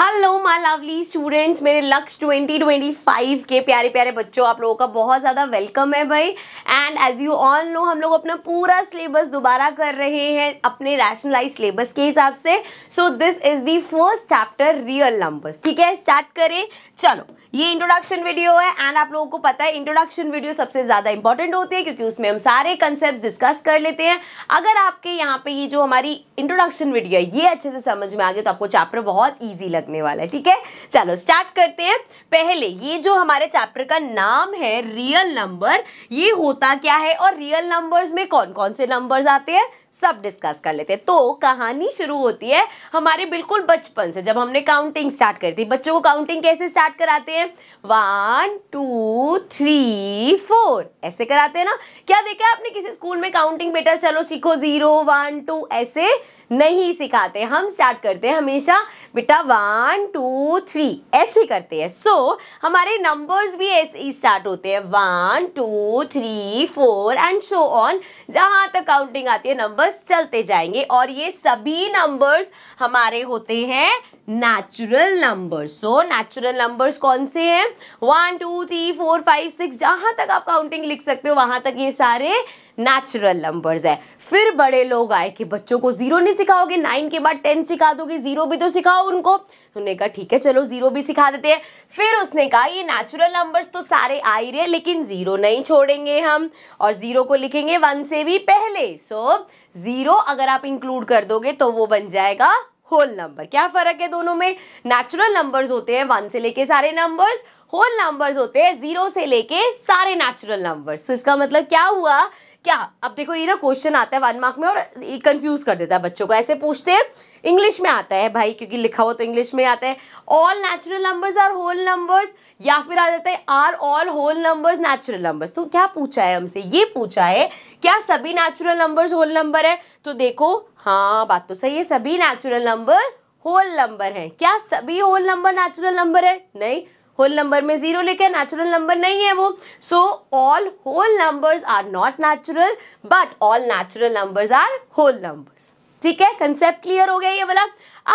Hello my lovely students मेरे लक्ष्य 2025 के प्यारे प्यारे बच्चों आप लोगों का बहुत ज़्यादा वेलकम है भाई and as you all know हम लोग अपना पूरा सिलेबस दोबारा कर रहे हैं अपने रैशनलाइज सिलेबस के हिसाब से so this is the first chapter real numbers ठीक है स्टार्ट करें चलो ये इंट्रोडक्शन वीडियो है एंड आप लोगों को पता है इंट्रोडक्शन वीडियो सबसे ज़्यादा इंपॉर्टेंट होती है क्योंकि उसमें हम सारे कंसेप्ट डिस्कस कर लेते हैं अगर आपके यहाँ पे ये जो हमारी इंट्रोडक्शन वीडियो है ये अच्छे से समझ में आ गया तो आपको चैप्टर बहुत ईजी लगने वाला है ठीक है चलो स्टार्ट करते हैं पहले ये जो हमारे चैप्टर का नाम है रियल नंबर ये होता क्या है और रियल नंबर्स में कौन कौन से नंबर्स आते हैं सब डिस्कस कर लेते हैं तो कहानी शुरू होती है हमारे बिल्कुल बचपन से जब हमने काउंटिंग स्टार्ट करी थी बच्चों को काउंटिंग कैसे स्टार्ट कराते हैं वन टू थ्री फोर ऐसे कराते हैं ना क्या देखा है आपने किसी स्कूल में काउंटिंग बेटा चलो सीखो जीरो वन टू ऐसे नहीं सिखाते हम स्टार्ट करते हैं हमेशा बेटा वन टू थ्री ऐसे करते हैं सो so, हमारे नंबर्स भी ऐसे ही स्टार्ट होते हैं one two three four and so on जहाँ तक काउंटिंग आती है नंबर्स चलते जाएंगे और ये सभी नंबर्स हमारे होते हैं natural number so natural numbers कौन से हैं one two three four five six जहाँ तक आप काउंटिंग लिख सकते हो वहाँ तक ये सारे नेचुरल नंबर्स है फिर बड़े लोग आए कि बच्चों को जीरो नहीं सिखाओगे नाइन के बाद टेन सिखा दोगे जीरो भी तो सिखाओ उनको उन्होंने कहा ठीक है चलो जीरो भी सिखा देते हैं फिर उसने कहा ये नेचुरल नंबर्स तो सारे आ ही रहे लेकिन जीरो नहीं छोड़ेंगे हम और जीरो को लिखेंगे वन से भी पहले सो so, जीरो अगर आप इंक्लूड कर दोगे तो वो बन जाएगा होल नंबर क्या फ़र्क है दोनों में नेचुरल नंबर्स होते हैं वन से लेके सारे नंबर्स होल नंबर्स होते हैं जीरो से लेके सारे नेचुरल नंबर्स तो इसका मतलब क्या हुआ क्या अब देखो ये ना क्वेश्चन आता है वन मार्क में और कंफ्यूज कर देता है बच्चों को ऐसे पूछते हैं इंग्लिश में आता है भाई क्योंकि लिखा हुआ तो इंग्लिश में आता है all natural numbers are whole numbers या फिर आ जाता है are all whole numbers natural numbers तो क्या पूछा है हमसे ये पूछा है क्या सभी नेचुरल नंबर्स होल नंबर है तो देखो हाँ बात तो सही है सभी नेचुरल नंबर होल नंबर है क्या सभी होल नंबर नेचुरल नंबर है नहीं होल नंबर में जीरो लिखा है नेचुरल नंबर नहीं है वो so all whole numbers are not natural but all natural numbers are whole numbers ठीक है कंसेप्ट क्लियर हो गया ये वाला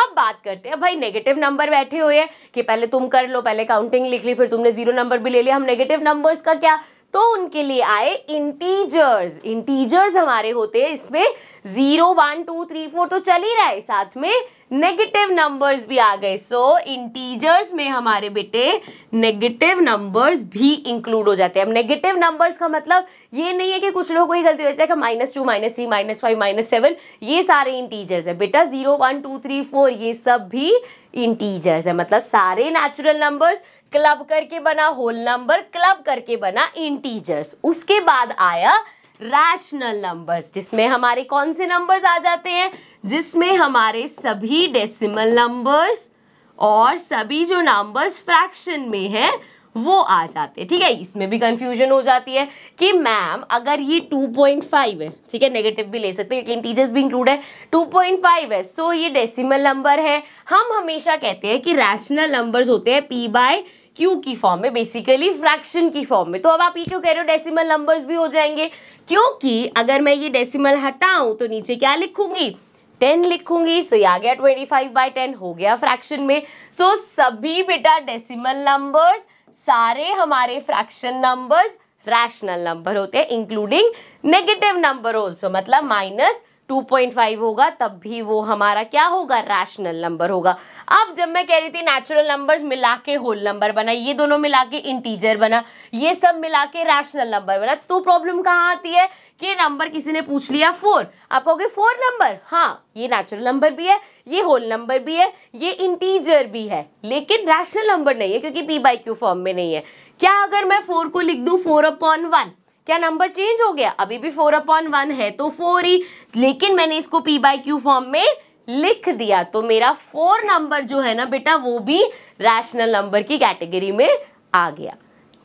अब बात करते हैं भाई नेगेटिव नंबर बैठे हुए हैं कि पहले तुम कर लो पहले काउंटिंग लिख ली फिर तुमने जीरो नंबर भी ले लिया हम नेगेटिव नंबर्स का क्या तो उनके लिए आए इंटीजर्स इंटीजर्स हमारे होते हैं इसमें zero one two three four तो चल ही रहा है साथ में नेगेटिव नंबर्स भी आ गए सो so, इंटीजर्स में हमारे बेटे नेगेटिव नंबर्स भी इंक्लूड हो जाते हैं अब नेगेटिव नंबर्स का मतलब ये नहीं है कि कुछ लोगों को ही गलती जाती है कि minus two minus three minus five minus seven ये सारे इंटीजर्स है बेटा zero one two three four ये सब भी इंटीजर्स है मतलब सारे नेचुरल नंबर्स क्लब करके बना होल नंबर क्लब करके बना इंटीजर्स उसके बाद आया रैशनल नंबर्स जिसमें हमारे कौन से नंबर्स आ जाते हैं जिसमें हमारे सभी डेसिमल नंबर्स और सभी जो नंबर्स फ्रैक्शन में हैं वो आ जाते हैं ठीक है इसमें भी कंफ्यूजन हो जाती है कि मैम अगर ये 2.5 है ठीक है नेगेटिव भी ले सकते हैं क्योंकि इंटीजर्स भी इंक्लूड है 2.5 है सो ये डेसिमल नंबर है हम हमेशा कहते हैं कि रैशनल नंबर्स होते हैं पी बाय क्यू की फॉर्म में बेसिकली फ्रैक्शन की फॉर्म में तो अब आप ये क्यों कह रहे हो डेसिमल नंबर्स भी हो जाएंगे क्योंकि अगर मैं ये डेसिमल हटाऊं तो नीचे क्या लिखूंगी टेन लिखूंगी सो आ गया ट्वेंटी फाइव बाई टेन हो गया फ्रैक्शन में सो so सभी बेटा डेसिमल नंबर्स सारे हमारे फ्रैक्शन नंबर्स रैशनल नंबर होते हैं इंक्लूडिंग नेगेटिव नंबर ऑल्सो मतलब माइनस 2.5 होगा तब भी वो हमारा क्या होगा रैशनल नंबर होगा अब जब मैं कह रही थी नेचुरल नंबर्स मिला के होल नंबर बना ये दोनों मिला के इंटीजर बना ये सब मिला के रैशनल नंबर बना तो प्रॉब्लम कहाँ आती है ये नंबर किसी ने पूछ लिया फोर आप कहोगे फोर नंबर हाँ ये नेचुरल नंबर भी है ये होल नंबर भी है ये इंटीजर भी है लेकिन रैशनल नंबर नहीं है क्योंकि पी बाई क्यू फॉर्म में नहीं है क्या अगर मैं फोर को लिख दू फोर अपॉन वन क्या नंबर चेंज हो गया अभी भी फोर अपॉन वन है तो फोर ही लेकिन मैंने इसको पी बाई क्यू फॉर्म में लिख दिया तो मेरा फोर नंबर जो है ना बेटा वो भी रैशनल नंबर की कैटेगरी में आ गया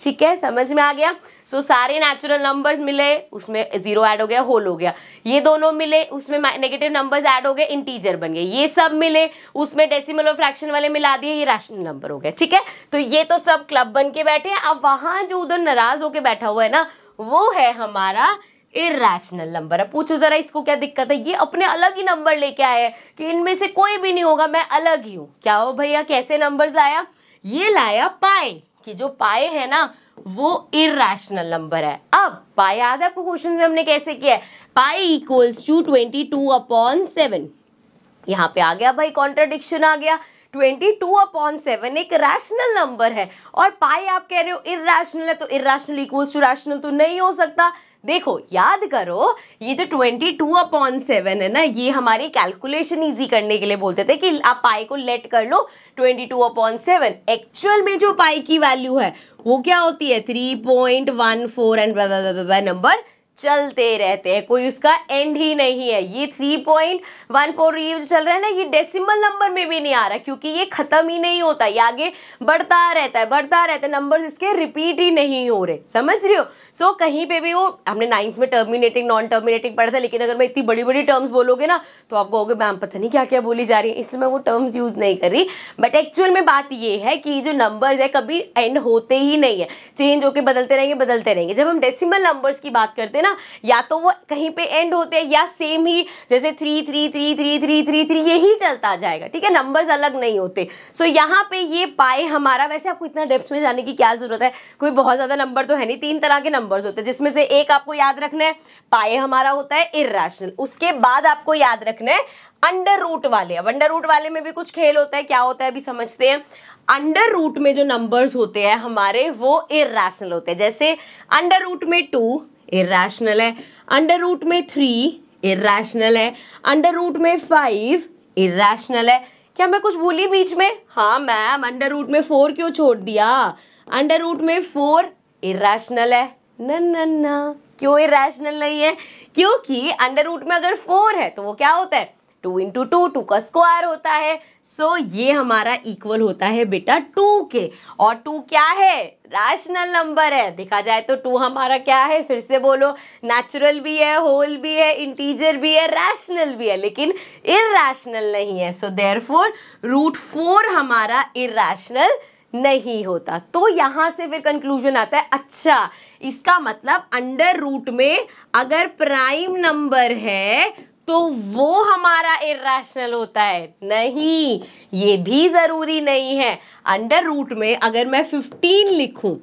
ठीक है समझ में आ गया सो so, सारे नेचुरल नंबर्स मिले उसमें जीरो ऐड हो गया होल हो गया ये दोनों मिले उसमें नेगेटिव नंबर्स ऐड हो गए इंटीजर बन गए ये सब मिले उसमें डेसिमल और फ्रैक्शन वाले मिला दिए ये रैशनल नंबर हो गया ठीक है तो ये तो सब क्लब बन के बैठे हैं अब वहां जो उधर नाराज होके बैठा हुआ है ना वो है हमारा इेशनल नंबर है पूछो जरा इसको क्या दिक्कत है ये अपने अलग ही नंबर लेके आए हैं कि इनमें से कोई भी नहीं होगा मैं अलग ही हूँ क्या हो भैया कैसे नंबर लाया ये लाया पाए कि जो पाए है ना वो इेशनल नंबर है अब पाई आधा को क्वेश्चन में हमने कैसे किया pi equals to twenty two upon seven यहाँ पे आ गया भाई कॉन्ट्राडिक्शन आ गया 22 अपॉन सेवन एक रैशनल नंबर है और पाई आप कह रहे हो इेशनल है तो इेशनल इक्वल्स टू रैशनल तो नहीं हो सकता देखो याद करो ये जो 22 टू अपॉन सेवन है ना ये हमारी कैलकुलेशन इजी करने के लिए बोलते थे कि आप पाई को लेट कर लो 22 टू अपॉन सेवन एक्चुअल में जो पाई की वैल्यू है वो क्या होती है three point one four and number चलते रहते हैं कोई उसका एंड ही नहीं है ये थ्री पॉइंट वन फोर ये चल रहा है ना ये डेसिमल नंबर में भी नहीं आ रहा क्योंकि ये ख़त्म ही नहीं होता ये आगे बढ़ता रहता है बढ़ता रहता है नंबर इसके रिपीट ही नहीं हो रहे समझ रहे हो सो so, कहीं पे भी वो हमने नाइन्थ में टर्मिनेटिंग नॉन टर्मिनेटिंग पढ़ा था लेकिन अगर मैं इतनी बड़ी बड़ी टर्म्स बोलोगे ना तो आप कहोगे मैम पता नहीं क्या क्या बोली जा रही है इसलिए मैं वो टर्म्स यूज़ नहीं कर रही बट एक्चुअल में बात ये है कि जो नंबर्स है कभी एंड होते ही नहीं है चेंज होकर बदलते रहेंगे बदलते रहेंगे जब हम डेसिमल नंबर्स की बात करते हैं ना या तो वो कहीं पे एंड होते हैं या सेम ही जैसे three three three three three three three यही चलता जाएगा ठीक है नंबर्स अलग नहीं होते सो so, यहाँ पे ये पाए हमारा वैसे आपको इतना डेप्थ में जाने की क्या ज़रूरत है कोई बहुत ज़्यादा नंबर तो है नहीं तीन तरह के नंबर होते हैं जिसमें से एक आपको याद रखना है पाए हमारा होता है इर्राशनल उसके बाद आपको याद रखना है अंडर रूट वाले अब अंडर रूट वाले में भी कुछ खेल होता है क्या होता है अभी समझते हैं अंडर रूट में जो नंबर्स होते हैं हमारे वो इर्राशनल होते हैं जैसे अंडर रूट में टू इेशनल है अंडर रूट में थ्री इेशनल है अंडर रूट में फाइव इेशनल है क्या मैं कुछ भूली बीच में हाँ मैम अंडर रूट में फोर क्यों छोड़ दिया अंडर रूट में फोर इेशनल है न न ना क्यों इेशनल नहीं है क्योंकि अंडर रूट में अगर फोर है तो वो क्या होता है टू इंटू टू टू का स्क्वायर होता है सो so, ये हमारा इक्वल होता है बेटा टू के और टू क्या है रैशनल नंबर है देखा जाए तो टू हमारा क्या है फिर से बोलो नेचुरल भी है होल भी है इंटीजर भी है रैशनल भी है लेकिन इरेशनल नहीं है so therefore root four हमारा इरेशनल नहीं होता तो यहाँ से फिर कंक्लूजन आता है अच्छा इसका मतलब अंडर रूट में अगर प्राइम नंबर है तो वो हमारा इेशनल होता है नहीं ये भी ज़रूरी नहीं है अंडर रूट में अगर मैं 15 लिखूं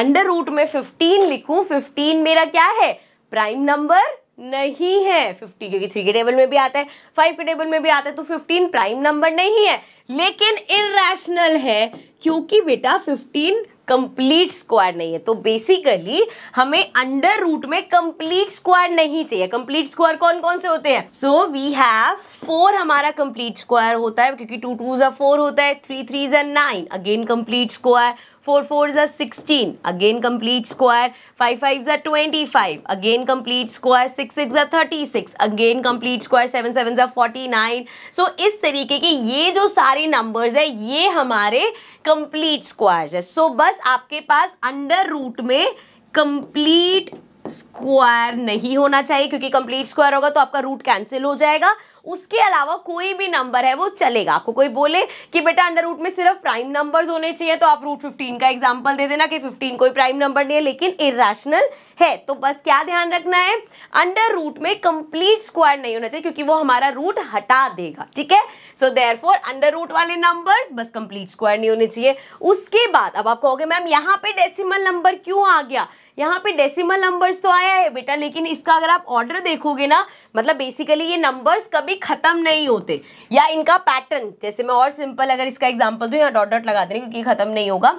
अंडर रूट में 15 लिखूं 15 मेरा क्या है प्राइम नंबर नहीं है फिफ्टी क्योंकि थ्री के टेबल में भी आता है फाइव के टेबल में भी आता है तो फिफ्टीन प्राइम नंबर नहीं है लेकिन इेशनल है क्योंकि बेटा फिफ्टीन कंप्लीट स्क्वायर नहीं है तो बेसिकली हमें अंडर रूट में कंप्लीट स्क्वायर नहीं चाहिए कंप्लीट स्क्वायर कौन कौन से होते हैं सो वी हैव फोर हमारा कंप्लीट स्क्वायर होता है क्योंकि टू टू जो फोर होता है थ्री थ्री ज़ा nine again complete square four four are sixteen again complete square five five are twenty five again complete square six six are thirty six again complete square seven seven are forty nine सो इस तरीके के ये जो सारे numbers है ये हमारे complete squares है सो so, बस आपके पास अंडर रूट में कंप्लीट स्क्वायर नहीं होना चाहिए क्योंकि कंप्लीट स्क्वायर होगा तो आपका रूट कैंसिल हो जाएगा उसके अलावा कोई भी नंबर है वो चलेगा आपको कोई बोले कि बेटा अंडर रूट में सिर्फ प्राइम नंबर्स होने चाहिए तो आप रूट फिफ्टीन का एग्जाम्पल दे देना कि फिफ्टीन कोई प्राइम नंबर नहीं है लेकिन इराशनल है तो बस क्या ध्यान रखना है अंडर रूट में कंप्लीट स्क्वायर नहीं होना चाहिए क्योंकि वो हमारा रूट हटा देगा ठीक है so therefore under root वाले नंबर बस कंप्लीट स्क्वायर नहीं होने चाहिए उसके बाद अब आप कहोगे मैम यहाँ पे डेसिमल नंबर क्यों आ गया यहाँ पे डेसिमल नंबर्स तो आया है बेटा लेकिन इसका अगर आप ऑर्डर देखोगे ना मतलब बेसिकली ये नंबर्स कभी खत्म नहीं होते या इनका पैटर्न जैसे मैं और सिंपल अगर इसका एग्जाम्पल दूँ यहाँ डॉट डॉट लगा देंगे क्योंकि खत्म नहीं होगा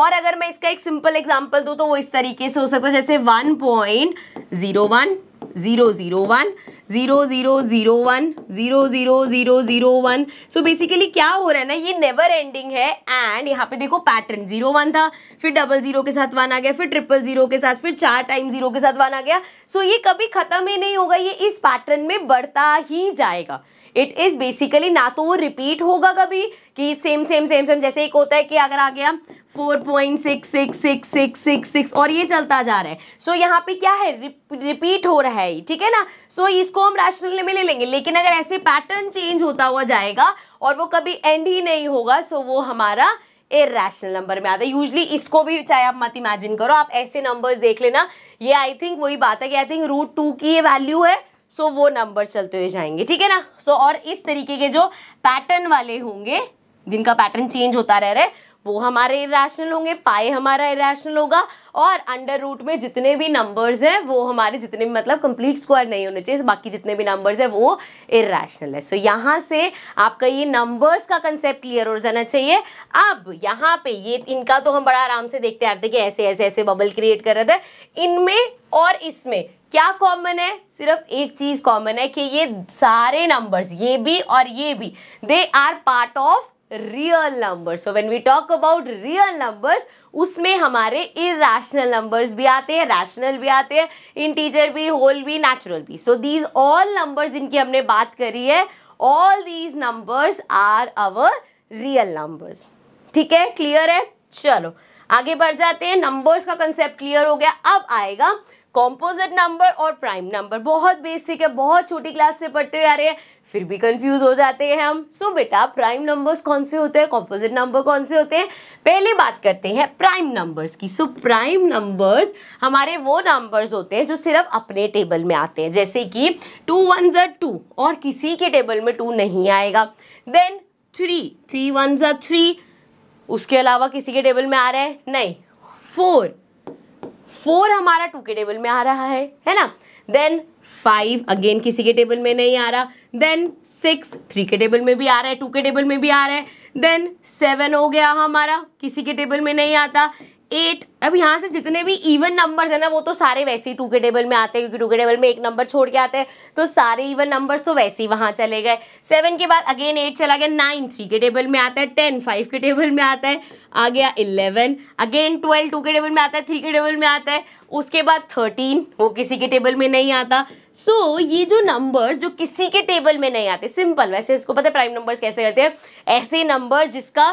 और अगर मैं इसका एक सिंपल एग्जाम्पल दूँ तो वो इस तरीके से हो सकता है जैसे one point zero one zero zero one zero zero zero one zero zero zero zero one so basically क्या हो रहा है ना ये नेवर एंडिंग है एंड यहाँ पे देखो पैटर्न ज़ीरो वन था फिर डबल ज़ीरो के साथ वन आ गया फिर ट्रिपल ज़ीरो के साथ फिर चार टाइम ज़ीरो के साथ वन आ गया सो so, ये कभी ख़त्म ही नहीं होगा ये इस पैटर्न में बढ़ता ही जाएगा इट इज़ बेसिकली ना तो वो रिपीट होगा कभी कि सेम सेम सेम सेम जैसे एक होता है कि अगर आ गया four point six six six six six six और ये चलता जा रहा है सो so, यहाँ पे क्या है रिपीट हो रहा है ठीक है ना सो so, इसको हम रैशनल में ले लेंगे लेकिन अगर ऐसे पैटर्न चेंज होता हुआ जाएगा और वो कभी एंड ही नहीं होगा सो so वो हमारा इेशनल नंबर में आता है यूजली इसको भी चाहे आप मत इमेजिन करो आप ऐसे नंबर्स देख लेना ये आई थिंक वही बात है कि आई थिंक रूट टू की ये वैल्यू है सो so वो नंबर चलते हुए जाएंगे ठीक है ना सो so, और इस तरीके के जो पैटर्न वाले होंगे जिनका पैटर्न चेंज होता रह रहा है वो हमारे इरेशनल होंगे पाए हमारा इरेशनल होगा और अंडर रूट में जितने भी नंबर्स हैं वो हमारे जितने भी मतलब कंप्लीट स्क्वायर नहीं होने चाहिए बाकी जितने भी नंबर्स हैं वो इरेशनल है सो so, यहाँ से आपका ये नंबर्स का कंसेप्ट क्लियर हो जाना चाहिए अब यहाँ पे ये इनका तो हम बड़ा आराम से देखते आते कि ऐसे ऐसे ऐसे बबल क्रिएट कर रहे थे इनमें और इसमें क्या कॉमन है सिर्फ एक चीज़ कॉमन है कि ये सारे नंबर्स ये भी और ये भी they are part of real number so when we talk about real numbers उसमें हमारे इरेशनल नंबर्स भी आते हैं रैशनल भी आते हैं इंटीजर भी होल भी नेचुरल भी सो दीज ऑल नंबर्स जिनकी हमने बात करी है all these numbers are our real numbers ठीक है क्लियर है चलो आगे बढ़ जाते हैं नंबर्स का कंसेप्ट क्लियर हो गया अब आएगा कॉम्पोजिट नंबर और प्राइम नंबर बहुत बेसिक है बहुत छोटी क्लास से पढ़ते हुए आ रहे हैं फिर भी कंफ्यूज हो जाते हैं हम सो so, बेटा प्राइम नंबर्स कौन से होते हैं कॉम्पोजिट नंबर कौन से होते हैं पहले बात करते हैं प्राइम नंबर्स की सो प्राइम नंबर्स हमारे वो नंबर्स होते हैं जो सिर्फ अपने टेबल में आते हैं जैसे कि टू वन ज़र टू और किसी के टेबल में टू नहीं आएगा देन थ्री थ्री वन ज़र थ्री उसके अलावा किसी के टेबल में आ रहा है नहीं फोर फोर हमारा टू के टेबल में आ रहा है है ना देन फाइव अगेन किसी के टेबल में नहीं आ रहा देन सिक्स थ्री के टेबल में भी आ रहा है टू के टेबल में भी आ रहा है देन सेवन हो गया हमारा किसी के टेबल में नहीं आता एट अब यहाँ से जितने भी इवन नंबर्स है ना वो तो सारे वैसे ही टू के टेबल में आते हैं क्योंकि टू के टेबल में एक नंबर छोड़ के आते हैं तो सारे इवन नंबर्स तो वैसे ही वहाँ चले गए सेवन के बाद अगेन एट चला गया नाइन थ्री के टेबल में आता है टेन फाइव के टेबल में आता है आ गया इलेवन अगेन ट्वेल्व टू के टेबल में आता है थ्री के टेबल में आता है उसके बाद थर्टीन वो किसी के टेबल में नहीं आता सो so, ये जो नंबर जो किसी के टेबल में नहीं आते सिंपल वैसे इसको पता है प्राइम नंबर्स कैसे करते हैं ऐसे नंबर जिसका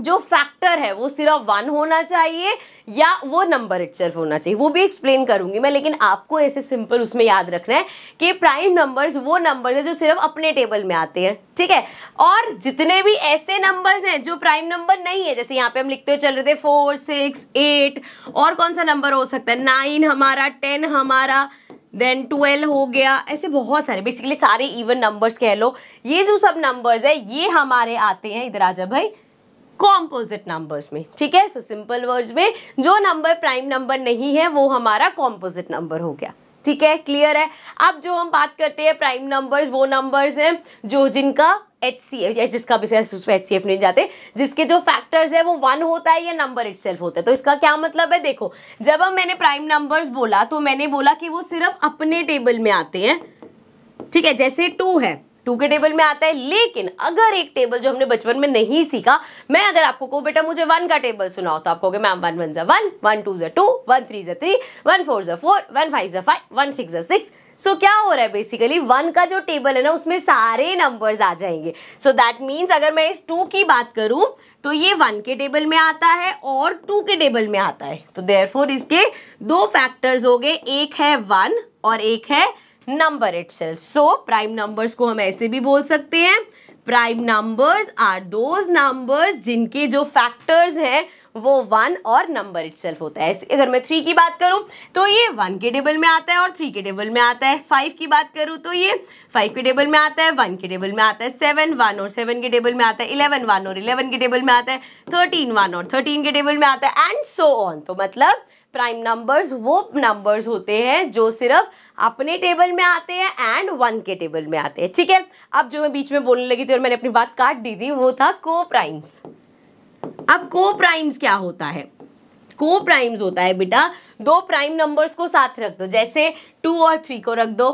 जो फैक्टर है वो सिर्फ वन होना चाहिए या वो नंबर इट होना चाहिए वो भी एक्सप्लेन करूंगी मैं लेकिन आपको ऐसे सिंपल उसमें याद रखना है कि प्राइम नंबर्स वो नंबर्स हैं जो सिर्फ अपने टेबल में आते हैं ठीक है और जितने भी ऐसे नंबर्स हैं जो प्राइम नंबर नहीं है जैसे यहाँ पे हम लिखते हुए चल रहे थे फोर सिक्स एट और कौन सा नंबर हो सकता है नाइन हमारा टेन हमारा देन ट्वेल्व हो गया ऐसे बहुत सारे बेसिकली सारे इवन नंबर्स कह लो ये जो सब नंबर्स है ये हमारे आते हैं इधर आजा भाई कॉम्पोजिट नंबर्स में ठीक है सो सिंपल वर्ड्स में जो नंबर प्राइम नंबर नहीं है वो हमारा कॉम्पोजिट नंबर हो गया ठीक है क्लियर है अब जो हम बात करते हैं प्राइम नंबर्स वो नंबर्स हैं जो जिनका एच सी एफ या जिसका भी एच सी एफ नहीं जाते जिसके जो फैक्टर्स है वो वन होता है या नंबर इट होता है तो इसका क्या मतलब है देखो जब हम मैंने प्राइम नंबर्स बोला तो मैंने बोला कि वो सिर्फ अपने टेबल में आते हैं ठीक है जैसे टू है टू के टेबल में आता है लेकिन अगर एक टेबल जो हमने बचपन में नहीं सीखा मैं अगर आपको कहूँ बेटा मुझे वन का टेबल सुनाओ तो आप कहोगे मैम वन वन ज़ा वन वन टू ज़ा टू वन थ्री ज़ा थ्री वन फोर ज़ा फोर वन फाइव ज़ा फाइव वन सिक्स ज़ा सिक्स सो so, क्या हो रहा है बेसिकली वन का जो टेबल है ना उसमें सारे नंबर्स आ जाएंगे सो दैट मीन्स अगर मैं इस टू की बात करूं तो ये वन के टेबल में आता है और टू के टेबल में आता है तो देयरफॉर इसके दो फैक्टर्स हो गए एक है वन और एक है number it so prime numbers को हम ऐसे भी बोल सकते हैं prime numbers are those numbers जिनके जो फैक्टर्स हैं वो वन और नंबर इट होता है अगर मैं थ्री की बात करूं तो ये वन के टेबल में आता है और थ्री के टेबल में आता है फाइव की बात करूं तो ये फाइव के टेबल में आता है वन के टेबल में आता है सेवन वन और सेवन के टेबल में आता है इलेवन वन और इलेवन के टेबल में आता है थर्टीन वन और थर्टीन के टेबल में आता है एंड सो ऑन तो मतलब प्राइम नंबर्स वो नंबर्स होते हैं जो सिर्फ अपने टेबल में आते हैं एंड वन के टेबल में आते हैं ठीक है अब जो मैं बीच में बोलने लगी थी और मैंने अपनी बात काट दी थी वो था को प्राइम्स अब को प्राइम्स क्या होता है को प्राइम्स होता है बेटा दो प्राइम नंबर्स को साथ रख दो जैसे टू और थ्री को रख दो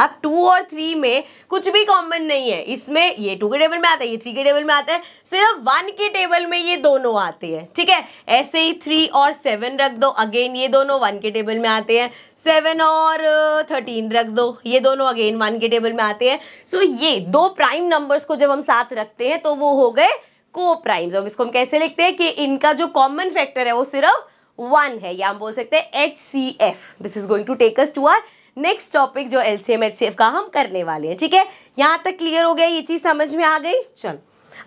अब टू और थ्री में कुछ भी कॉमन नहीं है इसमें ये टू के टेबल में आता है ये थ्री के टेबल में आता है सिर्फ वन के टेबल में ये दोनों आते हैं ठीक है ऐसे ही थ्री और सेवन रख दो अगेन ये दोनों वन के टेबल में आते हैं सेवन और थर्टीन uh, रख दो ये दोनों अगेन वन के टेबल में आते हैं सो so, ये दो प्राइम नंबर्स को जब हम साथ रखते हैं तो वो हो गए को प्राइम्स अब इसको हम कैसे लिखते हैं कि इनका जो कॉमन फैक्टर है वो सिर्फ वन है या हम बोल सकते हैं H C F this is going to take us to our next topic जो एल सी का हम करने वाले हैं ठीक है यहाँ तक क्लियर हो गया ये चीज़ समझ में आ गई चलो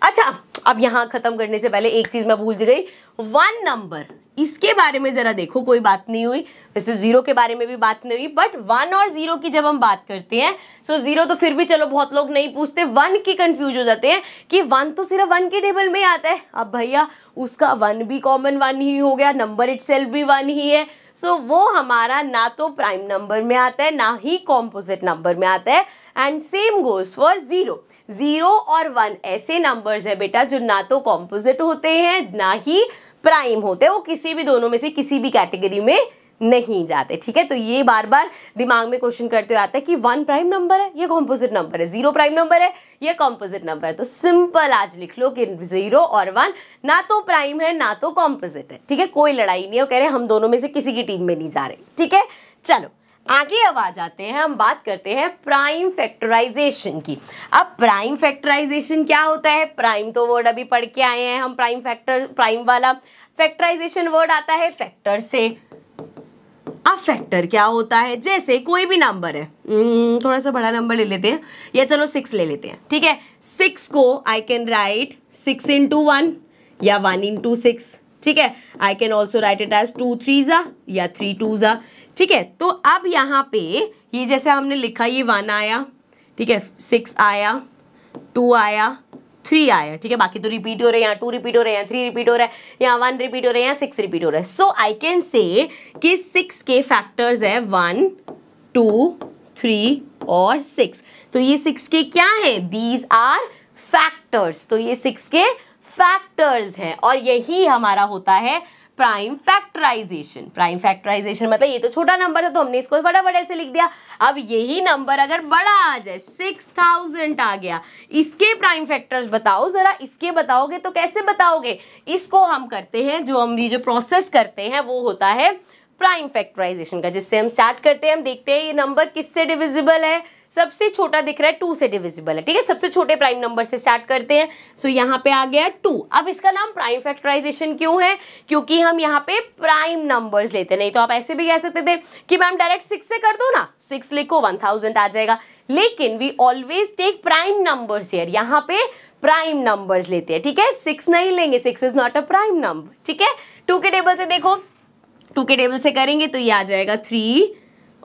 अच्छा अब यहाँ ख़त्म करने से पहले एक चीज़ मैं भूल गई वन नंबर इसके बारे में ज़रा देखो कोई बात नहीं हुई वैसे ज़ीरो के बारे में भी बात नहीं हुई बट वन और ज़ीरो की जब हम बात करते हैं सो ज़ीरो तो फिर भी चलो बहुत लोग नहीं पूछते वन के कंफ्यूज हो जाते हैं कि वन तो सिर्फ वन के टेबल में आता है अब भैया उसका वन भी कॉमन वन ही हो गया नंबर इट भी वन ही है सो so, वो हमारा ना तो प्राइम नंबर में आता है ना ही कॉम्पोजिट नंबर में आता है and same goes for zero zero और वन ऐसे नंबर्स है बेटा जो ना तो कॉम्पोजिट होते हैं ना ही प्राइम होते हैं वो किसी भी दोनों में से किसी भी कैटेगरी में नहीं जाते ठीक है तो ये बार बार दिमाग में क्वेश्चन करते हुए आता है कि वन प्राइम नंबर है ये कॉम्पोजिट नंबर है जीरो प्राइम नंबर है ये कॉम्पोजिट नंबर है तो सिंपल आज लिख लो कि जीरो और वन ना तो प्राइम है ना तो कॉम्पोजिट है ठीक है कोई लड़ाई नहीं है वो कह रहे हम दोनों में से किसी की टीम में नहीं जा रहे ठीक है चलो आगे अब आ जाते हैं हम बात करते हैं प्राइम फैक्टराइजेशन की अब प्राइम फैक्टराइजेशन क्या होता है प्राइम तो वर्ड अभी पढ़ के आए हैं हम प्राइम फैक्टर प्राइम वाला फैक्टराइजेशन वर्ड आता है फैक्टर से अब फैक्टर क्या होता है जैसे कोई भी नंबर है हम्म, थोड़ा सा बड़ा नंबर ले लेते हैं या चलो सिक्स ले लेते हैं ठीक है सिक्स को I can write six into one या वन इंटू सिक्स ठीक है I can also write it as two three ज़ा या थ्री टू ज़ा ठीक है तो अब यहाँ पे ये जैसे हमने लिखा ये वन आया ठीक है सिक्स आया टू आया थ्री आया ठीक है बाकी तो रिपीट हो रहे हैं यहाँ टू रिपीट हो रहे हैं यहाँ थ्री रिपीट हो रहा है यहाँ वन रिपीट हो रहे हैं यहाँ सिक्स रिपीट हो रहा है सो आई कैन से कि सिक्स के फैक्टर्स है वन टू थ्री और सिक्स तो ये सिक्स के क्या है दीज आर फैक्टर्स तो ये सिक्स के फैक्टर्स हैं और यही हमारा होता है प्राइम फैक्टराइजेशन प्राइम फैक्टराइजेशन मतलब ये तो छोटा नंबर है तो हमने इसको फटाफट ऐसे लिख दिया अब यही नंबर अगर बड़ा आ जाए सिक्स थाउजेंड आ गया इसके प्राइम फैक्टर्स बताओ ज़रा इसके बताओगे तो कैसे बताओगे इसको हम करते हैं जो हम ये जो प्रोसेस करते हैं वो होता है प्राइम फैक्टराइजेशन का जिससे हम स्टार्ट करते हैं हम देखते हैं ये नंबर किससे डिविजिबल है सबसे छोटा दिख रहा है टू से डिविजिबल है ठीक है सबसे छोटे प्राइम नंबर से स्टार्ट करते हैं सो so, यहाँ पे आ गया टू अब इसका नाम प्राइम फैक्टराइजेशन क्यों है क्योंकि हम यहाँ पे प्राइम नंबर्स लेते नहीं तो आप ऐसे भी कह सकते थे कि मैम डायरेक्ट सिक्स से कर दो ना सिक्स लिखो वन थाउजेंड आ जाएगा लेकिन we always take prime number here यहाँ पे प्राइम नंबर्स लेते हैं ठीक है सिक्स नहीं लेंगे six is not a prime number ठीक है टू के टेबल से देखो टू के टेबल से करेंगे तो ये आ जाएगा थ्री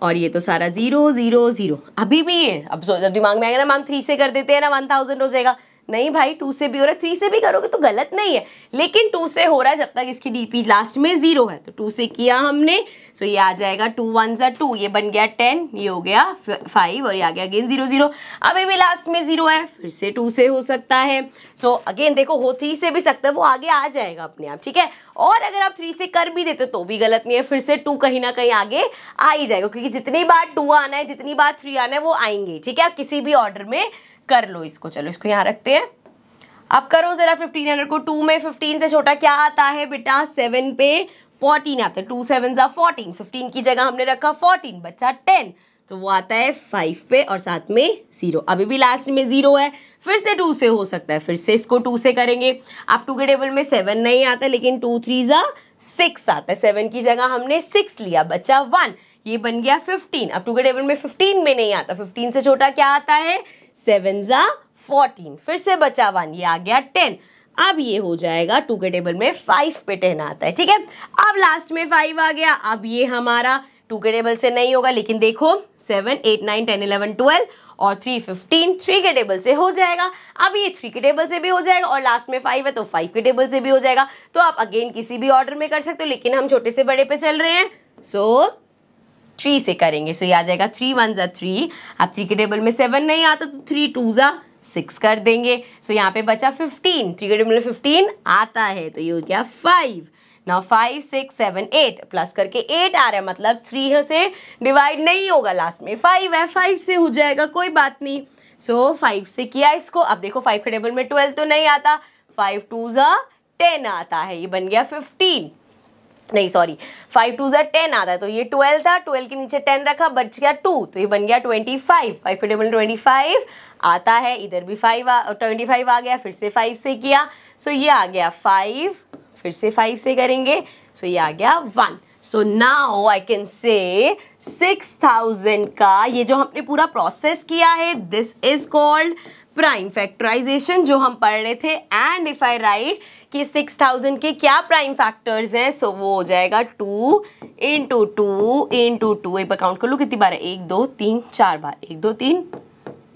और ये तो सारा ज़ीरो ज़ीरो ज़ीरो अभी भी है अब दिमाग में आएगा ना मैम थ्री से कर देते हैं ना वन थाउजेंड हो जाएगा नहीं भाई टू से भी हो रहा है थ्री से भी करोगे तो गलत नहीं है लेकिन टू से हो रहा है जब तक इसकी डीपी लास्ट में जीरो है तो टू से किया हमने सो ये आ जाएगा टू वन जो टू ये बन गया टेन ये हो गया फाइव और ये आ गया अगेन जीरो जीरो अभी भी लास्ट में जीरो है फिर से टू से हो सकता है सो अगेन देखो हो थ्री से भी सकता है वो आगे आ जाएगा अपने आप ठीक है और अगर आप थ्री से कर भी देते तो भी गलत नहीं है फिर से टू कहीं ना कहीं आगे आ ही जाएगा क्योंकि जितनी बार टू आना है जितनी बार थ्री आना है वो आएंगे ठीक है आप किसी भी ऑर्डर में कर लो इसको चलो इसको यहाँ रखते हैं अब करो जरा फिफ्टीन हंड्रेड को टू में फिफ्टीन से छोटा क्या आता है बेटा सेवन पे फोर्टीन आते टू सेवन ज़ा फोर्टीन फिफ्टीन की जगह हमने रखा फोर्टीन बच्चा टेन तो वो आता है फाइव पे और साथ में ज़ीरो अभी भी लास्ट में ज़ीरो है फिर से टू से हो सकता है फिर से इसको टू से करेंगे आप टू के टेबल में सेवन नहीं आता लेकिन टू थ्री ज़ा सिक्स आता है सेवन की जगह हमने सिक्स लिया बच्चा वन ये बन गया फिफ्टीन अब टू के टेबल में फिफ्टीन में नहीं आता फिफ्टीन से छोटा क्या आता है सेवन ज़ा फोर्टीन फिर से बचा वन ये आ गया टेन अब ये हो जाएगा टू के टेबल में फाइव पे टेन आता है ठीक है अब लास्ट में फाइव आ गया अब ये हमारा टू के टेबल से नहीं होगा लेकिन देखो seven eight nine ten eleven twelve और थ्री फिफ्टीन थ्री के टेबल से हो जाएगा अब ये थ्री के टेबल से भी हो जाएगा और लास्ट में फाइव है तो फाइव के टेबल से भी हो जाएगा तो आप अगेन किसी भी ऑर्डर में कर सकते हो लेकिन हम छोटे से बड़े पे चल रहे हैं सो so, थ्री से करेंगे सो ये आ जाएगा थ्री वन ज़ा थ्री अब थ्री के टेबल में सेवन नहीं आता तो थ्री टू ज़ा सिक्स कर देंगे सो यहाँ पे बचा फिफ्टीन थ्री के टेबल में फिफ्टीन आता है तो ये हो गया five now five six seven eight plus करके एट आ रहा है मतलब थ्री से डिवाइड नहीं होगा लास्ट में फाइव है फाइव से हो जाएगा कोई बात नहीं सो so, फाइव से किया इसको अब देखो फाइव के टेबल में ट्वेल्व तो नहीं आता फाइव टू ज़ा टेन आता है ये बन गया फिफ्टीन नहीं सॉरी फाइव टू जै टेन आता है तो ये ट्वेल्व था ट्वेल्व के नीचे टेन रखा बच गया टू तो ये बन गया twenty five five two double twenty five आता है इधर भी फाइव ट्वेंटी फाइव आ गया फिर से फाइव से किया सो ये आ गया फाइव फिर से फाइव से करेंगे सो ये आ गया one so now I can say six thousand का ये जो हमने पूरा प्रोसेस किया है this is called prime factorization जो हम पढ़ रहे थे एंड इफ आई राइट कि 6000 के क्या प्राइम फैक्टर्स हैं सो so वो हो जाएगा two into two into two एक बार काउंट कर लो कितनी बार है एक दो तीन चार बार एक दो तीन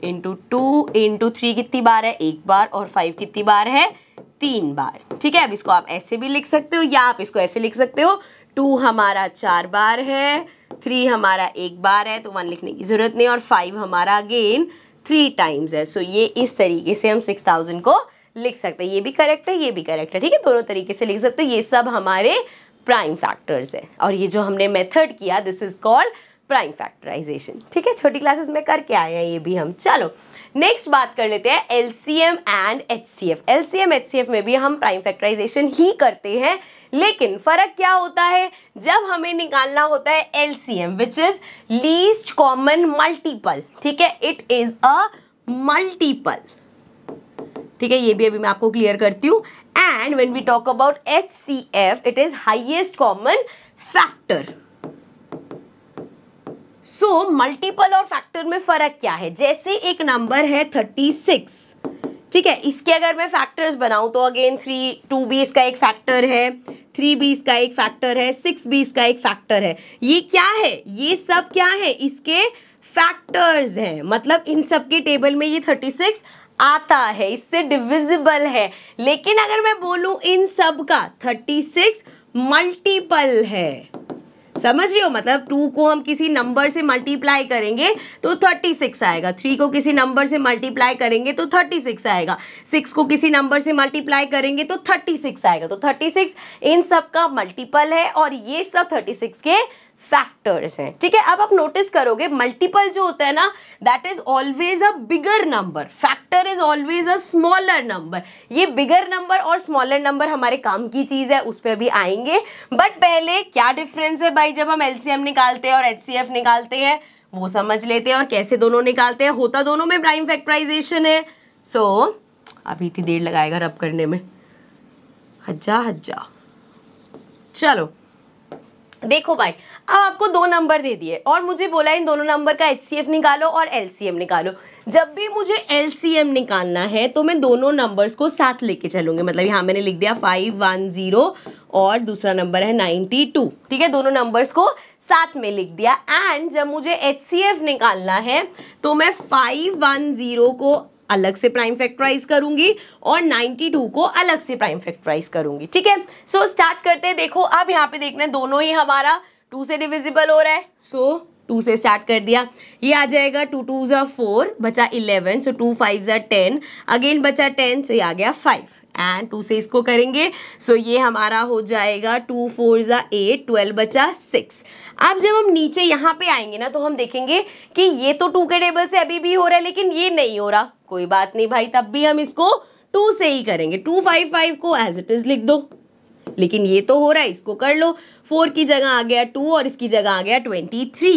इंटू टू इंटू थ्री कितनी बार है एक बार और फाइव कितनी बार है तीन बार ठीक है अब इसको आप ऐसे भी लिख सकते हो या आप इसको ऐसे लिख सकते हो टू हमारा चार बार है थ्री हमारा एक बार है तो वन लिखने की ज़रूरत नहीं और फाइव हमारा अगेन थ्री टाइम्स है सो so, ये इस तरीके से हम सिक्स थाउजेंड को लिख सकते हैं ये भी करेक्ट है ये भी करेक्ट है ठीक है दोनों तरीके से लिख सकते हो ये सब हमारे प्राइम फैक्टर्स है और ये जो हमने मेथड किया this is called prime factorization ठीक है छोटी क्लासेस में करके आए हैं ये भी हम चलो नेक्स्ट बात कर लेते हैं L C M and H C F L C M H C F में भी हम प्राइम फैक्टराइजेशन ही करते हैं लेकिन फ़र्क क्या होता है जब हमें निकालना होता है L C M which is least common multiple ठीक है इट इज़ अ मल्टीपल ठीक है ये भी अभी मैं आपको क्लियर करती हूं and when we talk about H C F it is highest common factor so multiple और फैक्टर में फर्क क्या है जैसे एक नंबर है थर्टी सिक्स ठीक है इसके अगर मैं फैक्टर्स बनाऊं तो अगेन थ्री टू भी इसका एक फैक्टर है थ्री बी इसका एक फैक्टर है सिक्स बी इसका एक फैक्टर है ये क्या है ये सब क्या है इसके फैक्टर्स हैं मतलब इन सब के टेबल में ये थर्टी सिक्स आता है इससे डिविजिबल है लेकिन अगर मैं बोलूँ इन सब का थर्टी सिक्स मल्टीपल है समझ रहे हो मतलब टू को हम किसी नंबर से मल्टीप्लाई करेंगे तो थर्टी सिक्स आएगा थ्री को किसी नंबर से मल्टीप्लाई करेंगे तो थर्टी सिक्स आएगा सिक्स को किसी नंबर से मल्टीप्लाई करेंगे तो थर्टी सिक्स आएगा तो थर्टी सिक्स इन सब का मल्टीपल है और ये सब थर्टी सिक्स के फैक्टर्स हैं ठीक है अब आप नोटिस करोगे मल्टीपल जो होता है ना that is always a bigger number factor is always a smaller number ये बिगर नंबर और स्मॉलर नंबर हमारे काम की चीज है उस पर अभी आएंगे बट पहले क्या डिफरेंस है भाई जब हम एलसीएम निकालते हैं और एच निकालते हैं वो समझ लेते हैं और कैसे दोनों निकालते हैं होता दोनों में प्राइम फैक्टराइजेशन है सो so, अभी इतनी देर लगाएगा रब करने में हज्जा हज्जा चलो देखो भाई अब आपको दो नंबर दे दिए और मुझे बोला इन दोनों नंबर का एच निकालो और एल निकालो जब भी मुझे एल निकालना है तो मैं दोनों नंबर्स को साथ लेके चलूंगी मतलब यहाँ मैंने लिख दिया फाइव वन ज़ीरो और दूसरा नंबर है नाइन्टी टू ठीक है दोनों नंबर्स को साथ में लिख दिया एंड जब मुझे एच निकालना है तो मैं फाइव वन ज़ीरो को अलग से प्राइम फैक्टराइज करूंगी और 92 को अलग से प्राइम फैक्टराइज करूंगी ठीक है सो स्टार्ट करते हैं देखो अब यहाँ पे देखना है दोनों ही हमारा टू से डिविजिबल हो रहा है सो so, टू से स्टार्ट कर दिया ये आ जाएगा टू टू ज़ा फोर बचा इलेवन सो टू फाइव ज़ा टेन अगेन बचा टेन सो ये आ गया फाइव एंड टू से इसको करेंगे सो so ये हमारा हो जाएगा टू फोर ज़ा एट ट्वेल्व बचा सिक्स अब जब हम नीचे यहाँ पे आएंगे ना तो हम देखेंगे कि ये तो टू के टेबल से अभी भी हो रहा है लेकिन ये नहीं हो रहा कोई बात नहीं भाई तब भी हम इसको टू से ही करेंगे टू फाइव फाइव को एज इट इज़ लिख दो लेकिन ये तो हो रहा है इसको कर लो फोर की जगह आ गया टू और इसकी जगह आ गया ट्वेंटी थ्री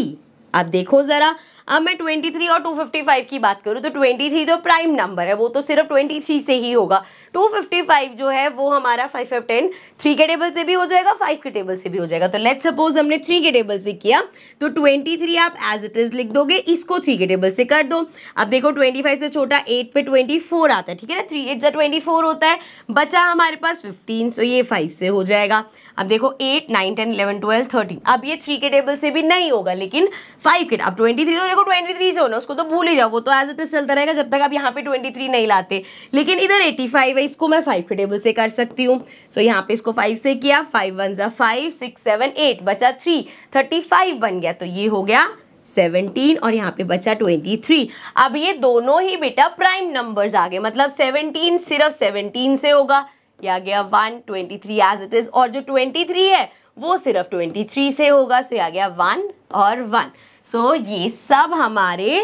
अब देखो ज़रा अब मैं 23 और 255 की बात करूं तो 23 तो प्राइम नंबर है वो तो सिर्फ 23 से ही होगा 255 जो है वो हमारा 5 फाइव टेन थ्री के टेबल से भी हो जाएगा 5 के टेबल से भी हो जाएगा तो लेट सपोज हमने थ्री के टेबल से किया तो 23 आप एज इट इज़ लिख दोगे इसको थ्री के टेबल से कर दो अब देखो 25 से छोटा 8 पे 24 आता है ठीक है ना थ्री एट जो ट्वेंटी होता है बचा हमारे पास फिफ्टीन सो ये फाइव से हो जाएगा अब देखो eight nine ten eleven twelve thirteen अब ये थ्री के टेबल से भी नहीं होगा लेकिन फाइव के अब ट्वेंटी थ्री तो देखो ट्वेंटी थ्री से होना उसको तो भूल ही जाओ वो तो एज इट इज चलता रहेगा जब तक आप यहाँ पे ट्वेंटी थ्री नहीं लाते लेकिन इधर एटी फाइव है इसको मैं फाइव के टेबल से कर सकती हूँ सो so, यहाँ पे इसको फाइव से किया फाइव वन ज़ा फाइव सिक्स सेवन एट बचा थ्री थर्टी फाइव बन गया तो ये हो गया सेवनटीन और यहाँ पे बचा ट्वेंटी थ्री अब ये दोनों ही बेटा प्राइम नंबर्स आ गए मतलब सेवनटीन सिर्फ सेवनटीन से होगा ये आ गया one twenty three as it is और जो ट्वेंटी थ्री है वो सिर्फ ट्वेंटी थ्री से होगा सो ये आ गया वन और वन सो so, ये सब हमारे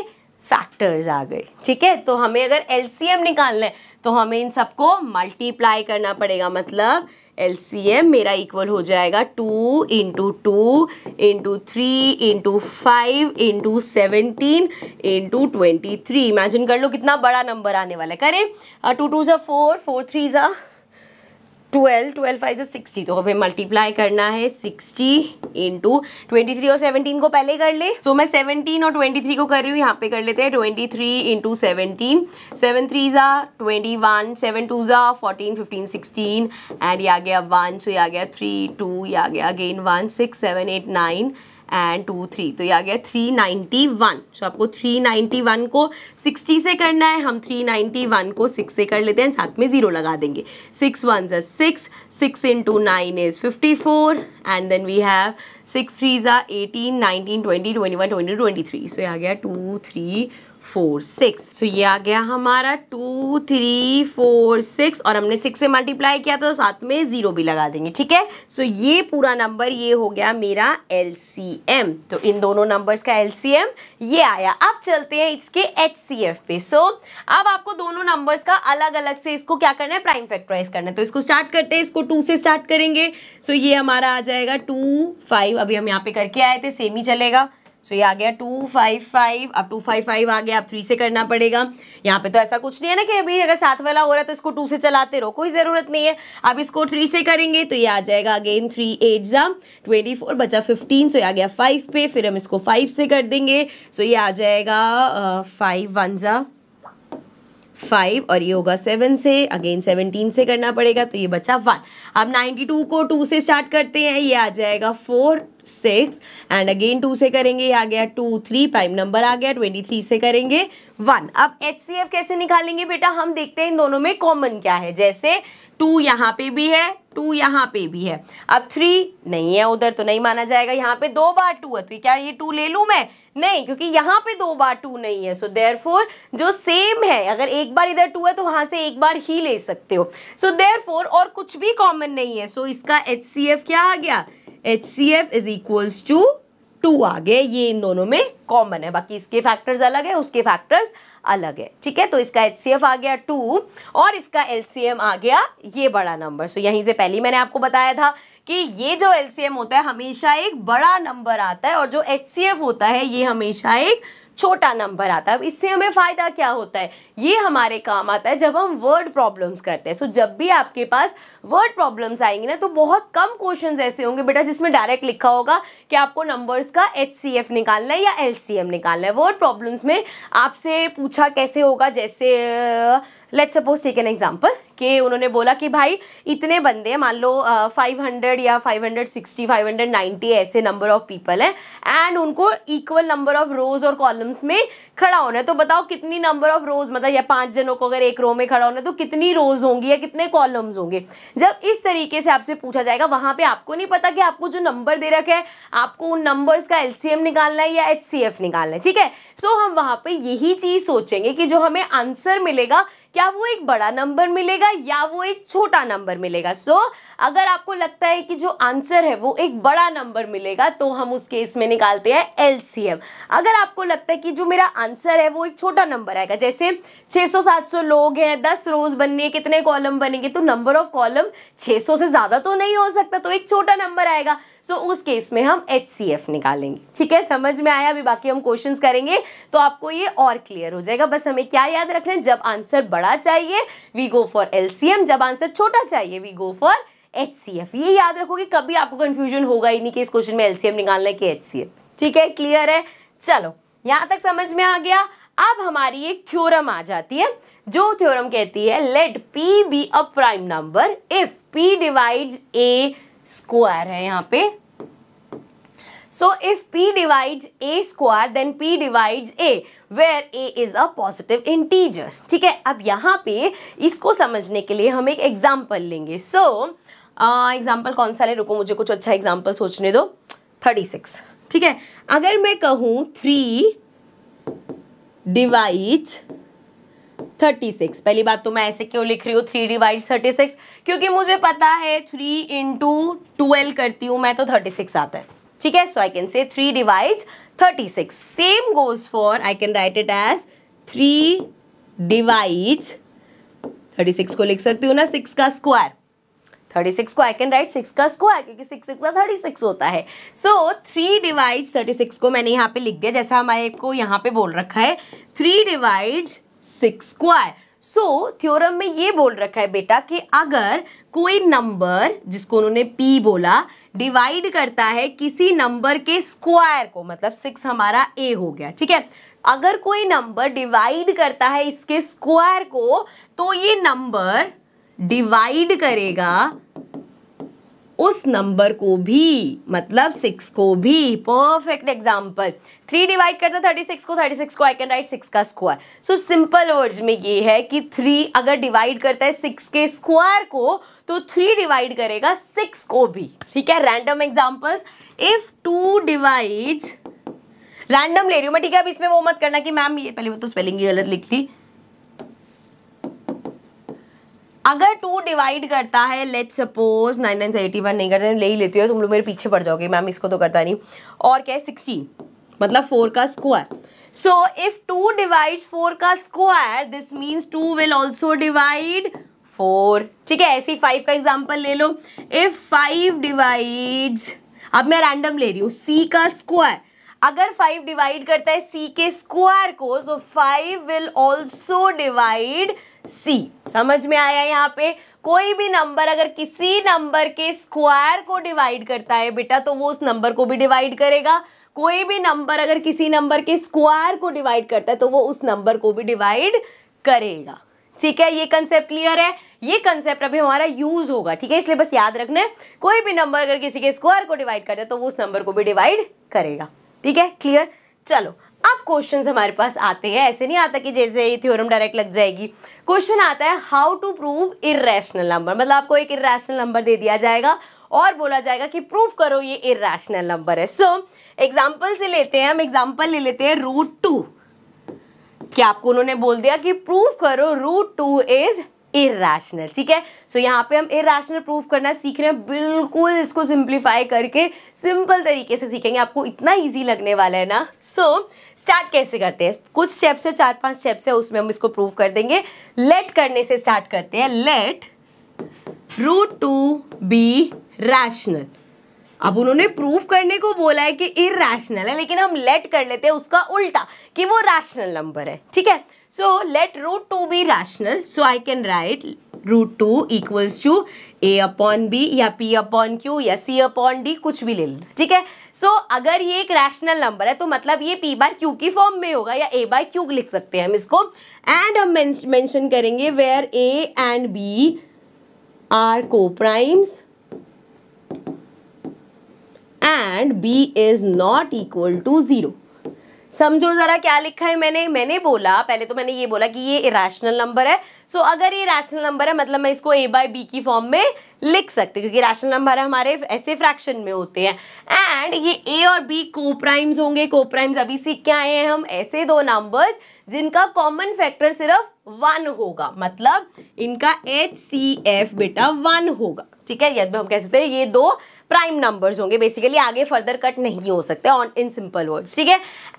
फैक्टर्स आ गए ठीक है तो हमें अगर एलसीएम निकालना है तो हमें इन सबको मल्टीप्लाई करना पड़ेगा मतलब एल सी एम मेरा इक्वल हो जाएगा two into two into three into five into seventeen into twenty three imagine कर लो कितना बड़ा नंबर आने वाला है करें टू टू ज़ा फोर फोर थ्री ज़ा ट्वेल्व ट्वेल्व फाइव सिक्सटी तो हमें मल्टीप्लाई करना है सिक्सटी इंटू ट्वेंटी थ्री और सेवनटीन को पहले कर ले सो so, मैं सेवनटीन और ट्वेंटी थ्री को कर रही हूँ यहाँ पे कर लेते हैं twenty three into seventeen seven three ज़ा ट्वेंटी वन सेवन टू ज़ा फोर्टीन फिफ्टीन सिक्सटीन एंड ये आ गया वन सो ये आ गया थ्री टू ये आ गया again one six seven eight nine and two three तो ये आ गया थ्री नाइन्टी वन सो आपको थ्री नाइन्टी वन को सिक्सटी से करना है हम थ्री नाइन्टी वन को सिक्स से कर लेते हैं साथ में ज़ीरो लगा देंगे सिक्स वन ज़ा six six into nine is fifty four and then we have six three ज़ा eighteen nineteen twenty twenty one twenty twenty three so ये आ गया two three four six so ये आ गया हमारा टू थ्री फोर सिक्स और हमने सिक्स से मल्टीप्लाई किया तो साथ में ज़ीरो भी लगा देंगे ठीक है सो ये पूरा नंबर ये हो गया मेरा एल तो इन दोनों नंबर्स का एल ये आया अब चलते हैं इसके एच पे सो अब आपको दोनों नंबर्स का अलग अलग से इसको क्या करना है प्राइम फैक्टराइज करना है तो इसको स्टार्ट करते हैं इसको टू से स्टार्ट करेंगे सो ये हमारा आ जाएगा टू फाइव अभी हम यहाँ पे करके आए थे सेम ही चलेगा सो so, ये आ गया टू फाइव फाइव अब टू फाइव फाइव आ गया अब थ्री से करना पड़ेगा यहाँ पे तो ऐसा कुछ नहीं है ना कि अभी अगर सात वाला हो रहा है तो इसको टू से चलाते रहो कोई ज़रूरत नहीं है अब इसको थ्री से करेंगे तो ये आ जाएगा अगेन थ्री एट ज़ा ट्वेंटी फोर बचा फिफ्टीन सो ये आ गया फाइव पे फिर हम इसको फाइव से कर देंगे सो so, ये आ जाएगा फाइव वन ज़ा फाइव और ये होगा सेवन से अगेन सेवनटीन से करना पड़ेगा तो ये बचा वन अब नाइन्टी टू को टू से स्टार्ट करते हैं ये आ जाएगा four six and again two से करेंगे ये आ गया टू थ्री प्राइम नंबर आ गया ट्वेंटी थ्री से करेंगे वन अब एच सी एफ कैसे निकालेंगे बेटा हम देखते हैं इन दोनों में कॉमन क्या है जैसे टू यहाँ पे भी है टू यहाँ पे भी है अब थ्री नहीं है उधर तो नहीं माना जाएगा यहाँ पे दो बार टू है तो क्या ये टू ले लूँ मैं नहीं क्योंकि यहाँ पे दो बार टू नहीं है सो फोर जो सेम है अगर एक बार इधर टू है तो वहां से एक बार ही ले सकते हो सो फोर और कुछ भी कॉमन नहीं है सो so, इसका एच क्या आ गया H C F is equals to two आ गए ये इन दोनों में कॉमन है बाकी इसके फैक्टर्स अलग है उसके फैक्टर्स अलग है ठीक है तो इसका एच आ गया टू और इसका एल आ गया ये बड़ा नंबर सो so, यहीं से पहले मैंने आपको बताया था कि ये जो एल होता है हमेशा एक बड़ा नंबर आता है और जो एच होता है ये हमेशा एक छोटा नंबर आता है इससे हमें फ़ायदा क्या होता है ये हमारे काम आता है जब हम वर्ड प्रॉब्लम्स करते हैं सो so, जब भी आपके पास वर्ड प्रॉब्लम्स आएंगे ना तो बहुत कम क्वेश्चंस ऐसे होंगे बेटा जिसमें डायरेक्ट लिखा होगा कि आपको नंबर्स का एच निकालना है या एल निकालना है वर्ड प्रॉब्लम्स में आपसे पूछा कैसे होगा जैसे let's suppose take an example कि उन्होंने बोला कि भाई इतने बंदे मान लो फाइव हंड्रेड या five hundred sixty five hundred ninety ऐसे नंबर ऑफ पीपल हैं एंड उनको इक्वल नंबर ऑफ रोज और कॉलम्स में खड़ा होना है तो बताओ कितनी नंबर ऑफ रोज मतलब या पाँच जनों को अगर एक रो में खड़ा होना है तो कितनी रोज होंगी या कितने कॉलम्स होंगे जब इस तरीके से आपसे पूछा जाएगा वहाँ पर आपको नहीं पता कि आपको जो नंबर दे रखा है आपको उन नंबर्स का एल निकालना है या एच निकालना है ठीक है सो so, हम वहाँ पर यही चीज़ सोचेंगे कि जो हमें आंसर मिलेगा क्या वो एक बड़ा नंबर मिलेगा या वो एक छोटा नंबर मिलेगा सो so, अगर आपको लगता है कि जो आंसर है वो एक बड़ा नंबर मिलेगा तो हम उस केस में निकालते हैं एलसीएम अगर आपको लगता है कि जो मेरा आंसर है वो एक छोटा नंबर आएगा जैसे 600-700 लोग हैं 10 रोज बननी है कितने कॉलम बनेंगे तो नंबर ऑफ कॉलम 600 से ज़्यादा तो नहीं हो सकता तो एक छोटा नंबर आएगा सो उस केस में हम एच निकालेंगे ठीक है समझ में आया अभी बाकी हम क्वेश्चन करेंगे तो आपको ये और क्लियर हो जाएगा बस हमें क्या याद रखना है जब आंसर बड़ा चाहिए वी गो फॉर एल जब आंसर छोटा चाहिए वी गो फॉर एच ये याद रखोगे कभी आपको कंफ्यूजन होगा ही नहीं कि इस क्वेश्चन में एल निकालना है कि एच ठीक है क्लियर है चलो यहाँ तक समझ में आ गया अब हमारी एक थ्योरम आ जाती है जो थ्योरम कहती है let P be a prime number if P divides A square है यहाँ पे so if P divide A square then P divide A where A is a positive integer ठीक है अब यहाँ पे इसको समझने के लिए हम एक एग्जाम्पल लेंगे सो so, एग्जाम्पल uh, कौन सा ले रुको मुझे कुछ अच्छा एग्जाम्पल सोचने दो थर्टी सिक्स ठीक है अगर मैं कहूँ थ्री डिवाइड थर्टी सिक्स पहली बात तो मैं ऐसे क्यों लिख रही हूँ थ्री डिवाइड थर्टी सिक्स क्योंकि मुझे पता है थ्री इंटू ट्वेल्व करती हूँ मैं तो थर्टी सिक्स आता है ठीक है so I can say three divide thirty six same goes for I can write it as three divide thirty six को लिख सकती हूँ ना सिक्स का स्क्वायर थर्टी सिक्स को आई कैन राइट सिक्स का स्क्वायर क्योंकि सिक्स सिक्स का थर्टी सिक्स होता है so three divide thirty six को मैंने यहाँ पे लिख दिया जैसा हमारे को यहाँ पे बोल रखा है three divide six square so theorem में ये बोल रखा है बेटा कि अगर कोई नंबर जिसको उन्होंने p बोला डिवाइड करता है किसी नंबर के स्क्वायर को मतलब सिक्स हमारा a हो गया ठीक है अगर कोई नंबर डिवाइड करता है इसके स्क्वायर को तो ये नंबर डिवाइड करेगा उस नंबर को भी मतलब सिक्स को भी परफेक्ट एग्जाम्पल थ्री डिवाइड करते हैं थर्टी सिक्स को थर्टी सिक्स को आई कैन राइट सिक्स का स्क्वायर सो सिंपल वर्ड्स में ये है कि थ्री अगर डिवाइड करता है सिक्स के स्क्वायर को तो थ्री डिवाइड करेगा सिक्स को भी ठीक है random examples if two divide random ले रही हूं मैं ठीक है अब इसमें वो मत करना कि मैम ये पहले वो तो स्पेलिंग ही गलत लिख ली अगर टू डिवाइड करता है लेट सपोज नाइन नाइन से एटी वन नहीं करते ले ही लेती हो तुम लोग मेरे पीछे पड़ जाओगे मैम इसको तो करता नहीं और क्या है सिक्सटीन मतलब फोर का square so if two divide four का square this means two will also divide four ठीक है ऐसे ही फाइव का एग्जाम्पल ले लो इफ फाइव डिवाइड अब मैं रैंडम ले रही हूँ सी का स्क्वायर अगर फाइव डिवाइड करता है सी के स्क्वायर को so five will also divide C समझ में आया यहाँ पे कोई भी नंबर अगर किसी नंबर के स्क्वायर को डिवाइड करता है बेटा तो वो उस नंबर को भी डिवाइड करेगा कोई भी नंबर अगर किसी नंबर के स्क्वायर को डिवाइड करता है तो वो उस नंबर को भी डिवाइड करेगा ठीक है ये कंसेप्ट क्लियर है ये कंसेप्ट अभी हमारा यूज होगा ठीक है इसलिए बस याद रखना है कोई भी नंबर अगर किसी के स्क्वायर को डिवाइड करता है तो वो उस नंबर को भी डिवाइड करेगा ठीक है क्लियर चलो अब क्वेश्चंस हमारे पास आते हैं ऐसे नहीं आता कि जैसे ये थ्योरम डायरेक्ट लग जाएगी क्वेश्चन आता है how to prove irrational number मतलब आपको एक इरेशनल नंबर दे दिया जाएगा और बोला जाएगा कि प्रूफ करो ये इेशनल नंबर है सो so, एग्जाम्पल से लेते हैं हम एग्जाम्पल ले लेते हैं रूट टू क्या आपको उन्होंने बोल दिया कि प्रूफ करो रूट टू इज इेशनल ठीक है सो so, यहाँ पे हम इेशनल प्रूफ करना सीख रहे हैं बिल्कुल इसको सिंप्लीफाई करके सिंपल तरीके से सीखेंगे आपको इतना इजी लगने वाला है ना सो so, स्टार्ट कैसे करते हैं कुछ स्टेप्स है चार पांच स्टेप्स है उसमें हम इसको प्रूफ कर देंगे लेट करने से स्टार्ट करते हैं let root two be rational अब उन्होंने प्रूफ करने को बोला है कि इरेशनल है लेकिन हम लेट कर लेते हैं उसका उल्टा कि वो रैशनल नंबर है ठीक है so let root two be rational so I can write root two equals to A upon B या पी अपॉन क्यू या सी अपॉन डी कुछ भी ले लेना ठीक है सो so, अगर ये एक रैशनल नंबर है तो मतलब ये पी बाय क्यू की फॉर्म में होगा या ए बाय क्यू लिख सकते हैं हम इसको एंड हम मेंशन करेंगे where A and B are को primes and B is not equal to zero समझो ज़रा क्या लिखा है मैंने मैंने बोला पहले तो मैंने ये बोला कि ये इराशनल नंबर है सो so, अगर ये रैशनल नंबर है मतलब मैं इसको ए बाई बी की फॉर्म में लिख सकती हूँ क्योंकि रैशनल नंबर हमारे ऐसे फ्रैक्शन में होते हैं एंड ये ए और बी को प्राइम्स होंगे को प्राइम्स अभी सीख के आए हैं हम ऐसे दो नंबर्स जिनका कॉमन फैक्टर सिर्फ वन होगा मतलब इनका एच सी एफ बेटा वन होगा ठीक है यदि हम कह सकते हैं ये दो प्राइम नंबर्स होंगे बेसिकली आगे फर्दर कट नहीं हो सकते ऑन इन सिंपल वर्ड्स ठीक है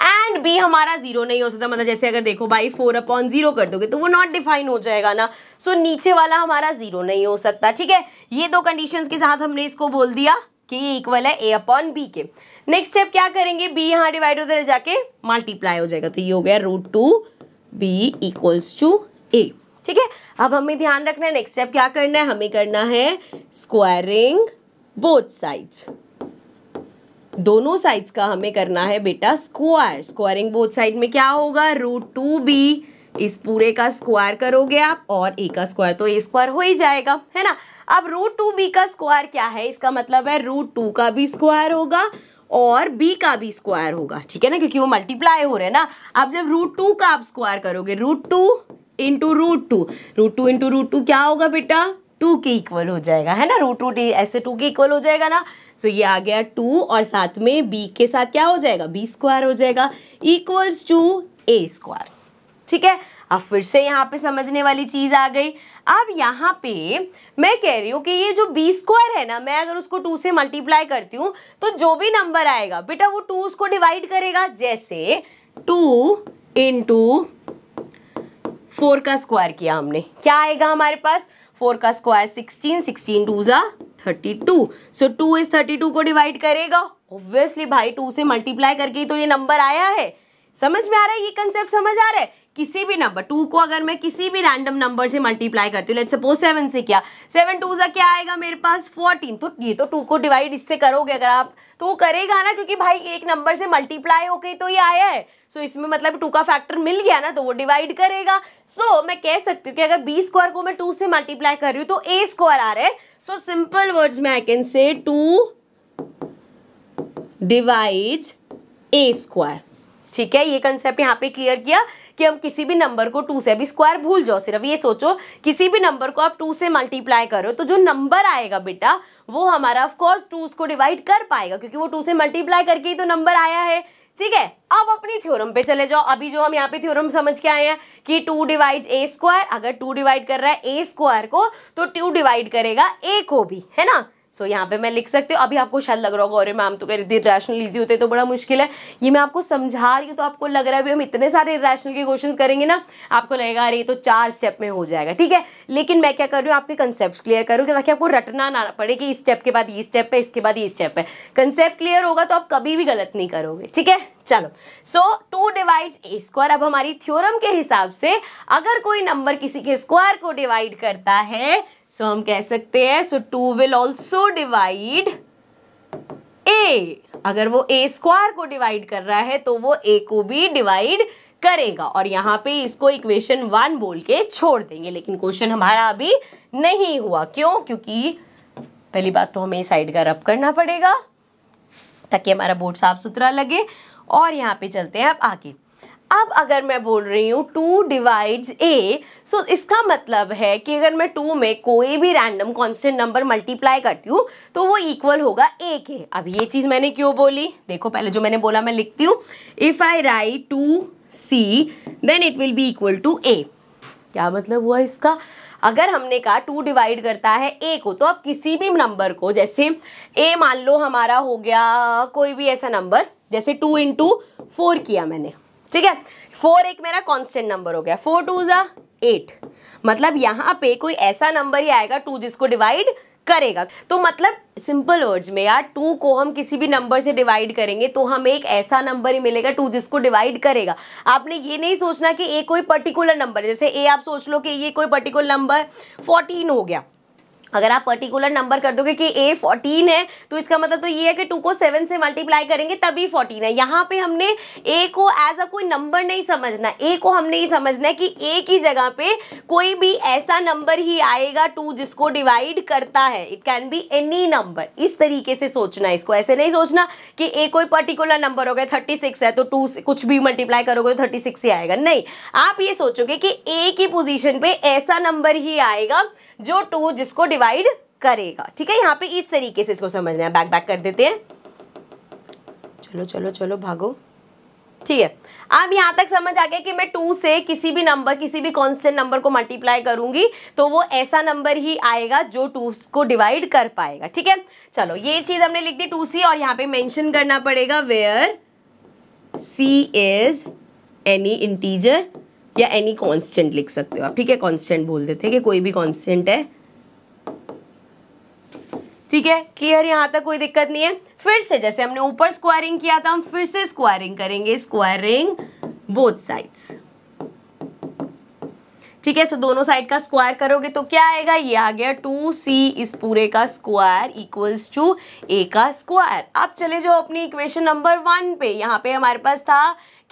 एंड बी हमारा जीरो नहीं हो सकता मतलब जैसे अगर देखो बाई फोर अपॉन जीरो कर दोगे तो वो नॉट डिफाइन हो जाएगा ना सो so, नीचे वाला हमारा जीरो नहीं हो सकता ठीक है ये दो कंडीशन के साथ हमने इसको बोल दिया कि ये इक्वल है ए अपॉन बी के नेक्स्ट स्टेप क्या करेंगे बी यहाँ डिवाइड उधर जाके मल्टीप्लाई हो जाएगा तो ये हो गया root two B equals to A ठीक है अब हमें ध्यान रखना है नेक्स्ट स्टेप क्या करना है हमें करना है स्क्वायरिंग बोथ साइड्स दोनों साइड्स का हमें करना है बेटा स्क्वायर स्क्वायरिंग बोथ साइड में क्या होगा रूट टू बी इस पूरे का स्क्वायर करोगे आप और ए का स्क्वायर तो ए स्क्वायर हो ही जाएगा है ना अब रूट टू बी का स्क्वायर क्या है इसका मतलब है रूट टू का भी स्क्वायर होगा और b का भी स्क्वायर होगा ठीक है ना क्योंकि वो मल्टीप्लाई हो रहे हैं ना अब जब रूट टू का आप स्क्वायर करोगे root two into root two root two into root two क्या होगा बेटा टू के इक्वल हो जाएगा है ना रूट रूट ऐसे टू के इक्वल हो जाएगा ना सो so, ये आ गया टू और साथ में बी के साथ क्या हो जाएगा बी स्क्वायर हो जाएगा इक्वल्स टू ए स्क्वायर ठीक है अब फिर से यहाँ पे समझने वाली चीज़ आ गई अब यहाँ पे मैं कह रही हूँ कि ये जो बी स्क्वायर है ना मैं अगर उसको टू से मल्टीप्लाई करती हूँ तो जो भी नंबर आएगा बेटा वो टू उसको डिवाइड करेगा जैसे टू इंटू फोर का स्क्वायर किया हमने क्या आएगा हमारे पास फोर का स्क्वायर सिक्सटीन सिक्सटीन टू ज़ा थर्टी टू सो टू इस थर्टी टू को डिवाइड करेगा ऑब्वियसली भाई टू से मल्टीप्लाई करके तो ये नंबर आया है समझ में आ रहा है ये कंसेप्ट समझ आ रहा है किसी भी नंबर टू को अगर मैं किसी भी रैंडम नंबर से मल्टीप्लाई करती हूँ सपोज सेवन से क्या सेवन टू सा क्या आएगा मेरे पास फोर्टीन तो ये तो टू को डिवाइड इससे करोगे अगर आप तो वो करेगा ना क्योंकि भाई एक नंबर से मल्टीप्लाई हो गई तो ये आया है सो so, इसमें मतलब टू का फैक्टर मिल गया ना तो वो डिवाइड करेगा सो so, मैं कह सकती हूँ कि अगर बी स्क्वायर को मैं टू से मल्टीप्लाई कर रही हूँ तो ए स्क्वायर आ रहा है सो सिंपल वर्ड्स में I can say two divide A square ठीक है ये कंसेप्ट यहाँ पे क्लियर किया कि हम किसी भी नंबर को टू से अभी स्क्वायर भूल जाओ सिर्फ ये सोचो किसी भी नंबर को आप टू से मल्टीप्लाई करो तो जो नंबर आएगा बेटा वो हमारा ऑफकोर्स टू को डिवाइड कर पाएगा क्योंकि वो टू से मल्टीप्लाई करके ही तो नंबर आया है ठीक है अब अपनी थ्योरम पे चले जाओ अभी जो हम यहाँ पे थ्योरम समझ के आए हैं कि टू डिवाइड ए स्क्वायर अगर टू डिवाइड कर रहा है ए स्क्वायर को तो टू डिवाइड करेगा ए को भी है ना सो so, यहाँ पे मैं लिख सकती हूँ अभी आपको शायद लग रहा होगा अरे मैम तो कह रैशनल ईजी होते तो बड़ा मुश्किल है ये मैं आपको समझा रही हूँ तो आपको लग रहा है अभी हम इतने सारे रैशनल के क्वेश्चन करेंगे ना आपको लगेगा अरे तो चार स्टेप में हो जाएगा ठीक है लेकिन मैं क्या कर रही हूँ आपके कंसेप्ट क्लियर करूँ ताकि आपको रटना ना पड़े कि इस स्टेप के बाद ये स्टेप है इसके बाद ये स्टेप है कंसेप्ट क्लियर होगा तो आप कभी भी गलत नहीं करोगे ठीक है चलो so two divide A square अब हमारी थ्योरम के हिसाब से अगर कोई नंबर किसी के स्क्वायर को डिवाइड करता है सो so, हम कह सकते हैं so two will also divide A अगर वो ए स्क्वायर को डिवाइड कर रहा है तो वो ए को भी डिवाइड करेगा और यहाँ पे इसको इक्वेशन वन बोल के छोड़ देंगे लेकिन क्वेश्चन हमारा अभी नहीं हुआ क्यों क्योंकि पहली बात तो हमें इस साइड का रब करना पड़ेगा ताकि हमारा बोर्ड साफ सुथरा लगे और यहाँ पे चलते हैं आप आगे अब अगर मैं बोल रही हूँ टू डिवाइड्स ए सो इसका मतलब है कि अगर मैं टू में कोई भी रैंडम कॉन्स्टेंट नंबर मल्टीप्लाई करती हूँ तो वो इक्वल होगा ए के अब ये चीज़ मैंने क्यों बोली देखो पहले जो मैंने बोला मैं लिखती हूँ if I write two C then it will be equal to A क्या मतलब हुआ इसका अगर हमने कहा टू डिवाइड करता है ए को तो आप किसी भी नंबर को जैसे ए मान लो हमारा हो गया कोई भी ऐसा नंबर जैसे टू इंटू फोर किया मैंने ठीक है फोर एक मेरा कांस्टेंट नंबर हो गया फोर टू ज़ा एट मतलब यहाँ पे कोई ऐसा नंबर ही आएगा टू जिसको डिवाइड करेगा तो मतलब सिंपल वर्ड्स में यार टू को हम किसी भी नंबर से डिवाइड करेंगे तो हमें एक ऐसा नंबर ही मिलेगा टू जिसको डिवाइड करेगा आपने ये नहीं सोचना कि ए कोई पर्टिकुलर नंबर जैसे ए आप सोच लो कि ये कोई पर्टिकुलर नंबर फोर्टीन हो गया अगर आप पर्टिकुलर नंबर कर दोगे कि ए फोर्टीन है तो इसका मतलब तो ये है कि टू को सेवन से मल्टीप्लाई करेंगे तभी फोर्टीन है यहाँ पे हमने ए को एज अ कोई नंबर नहीं समझना ए को हमने ये समझना है कि ए की जगह पे कोई भी ऐसा नंबर ही आएगा टू जिसको डिवाइड करता है it can be any number इस तरीके से सोचना है इसको ऐसे नहीं सोचना कि ए कोई पर्टिकुलर नंबर हो गया थर्टी सिक्स है तो टू कुछ भी मल्टीप्लाई करोगे तो थर्टी सिक्स ही आएगा नहीं आप ये सोचोगे कि ए की पोजिशन पर ऐसा नंबर ही आएगा जो टू जिसको डिवाइड डिवाइड करेगा ठीक है यहाँ पे इस तरीके से इसको समझना है बैक बैक कर देते हैं चलो चलो चलो भागो ठीक है अब यहाँ तक समझ आ गया कि मैं टू से किसी भी नंबर किसी भी कांस्टेंट नंबर को मल्टीप्लाई करूंगी तो वो ऐसा नंबर ही आएगा जो टू को डिवाइड कर पाएगा ठीक है चलो ये चीज़ हमने लिख दी टू सी और यहाँ पे मेंशन करना पड़ेगा where C is any integer या एनी कांस्टेंट लिख सकते हो आप ठीक है कांस्टेंट बोल देते हैं कि कोई भी कांस्टेंट है ठीक है क्लियर यहाँ तक कोई दिक्कत नहीं है फिर से जैसे हमने ऊपर स्क्वायरिंग किया था हम फिर से स्क्वायरिंग करेंगे स्क्वायरिंग बोथ साइड ठीक है सो दोनों साइड का स्क्वायर करोगे तो क्या आएगा ये आ गया टू सी इस पूरे का स्क्वायर इक्वल्स टू ए का स्क्वायर अब चले जाओ अपनी इक्वेशन नंबर वन पे यहाँ पे हमारे पास था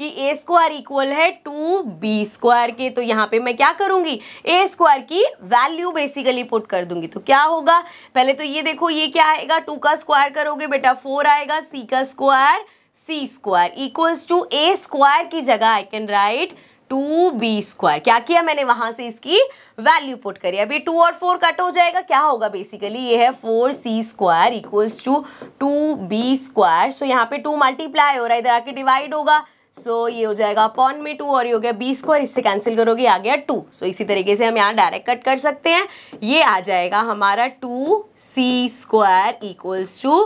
कि ए स्क्वायर इक्वल है टू बी स्क्वायर के तो यहाँ पे मैं क्या करूँगी ए स्क्वायर की वैल्यू बेसिकली पुट कर दूंगी तो क्या होगा पहले तो ये देखो ये क्या आएगा टू का स्क्वायर करोगे बेटा फोर आएगा सी का square C square equals to A square की जगह I can write two B square क्या किया मैंने वहां से इसकी वैल्यू पुट करी अभी टू और फोर कट हो जाएगा क्या होगा बेसिकली ये है four C square equals to two B square so यहाँ पे टू मल्टीप्लाई हो रहा है इधर आके डिवाइड होगा सो so, ये हो जाएगा अपॉन में टू और ये हो गया बी स्क्वायर इससे कैंसिल करोगे आ गया टू सो so, इसी तरीके से हम यहाँ डायरेक्ट कट कर सकते हैं ये आ जाएगा हमारा two C square equals to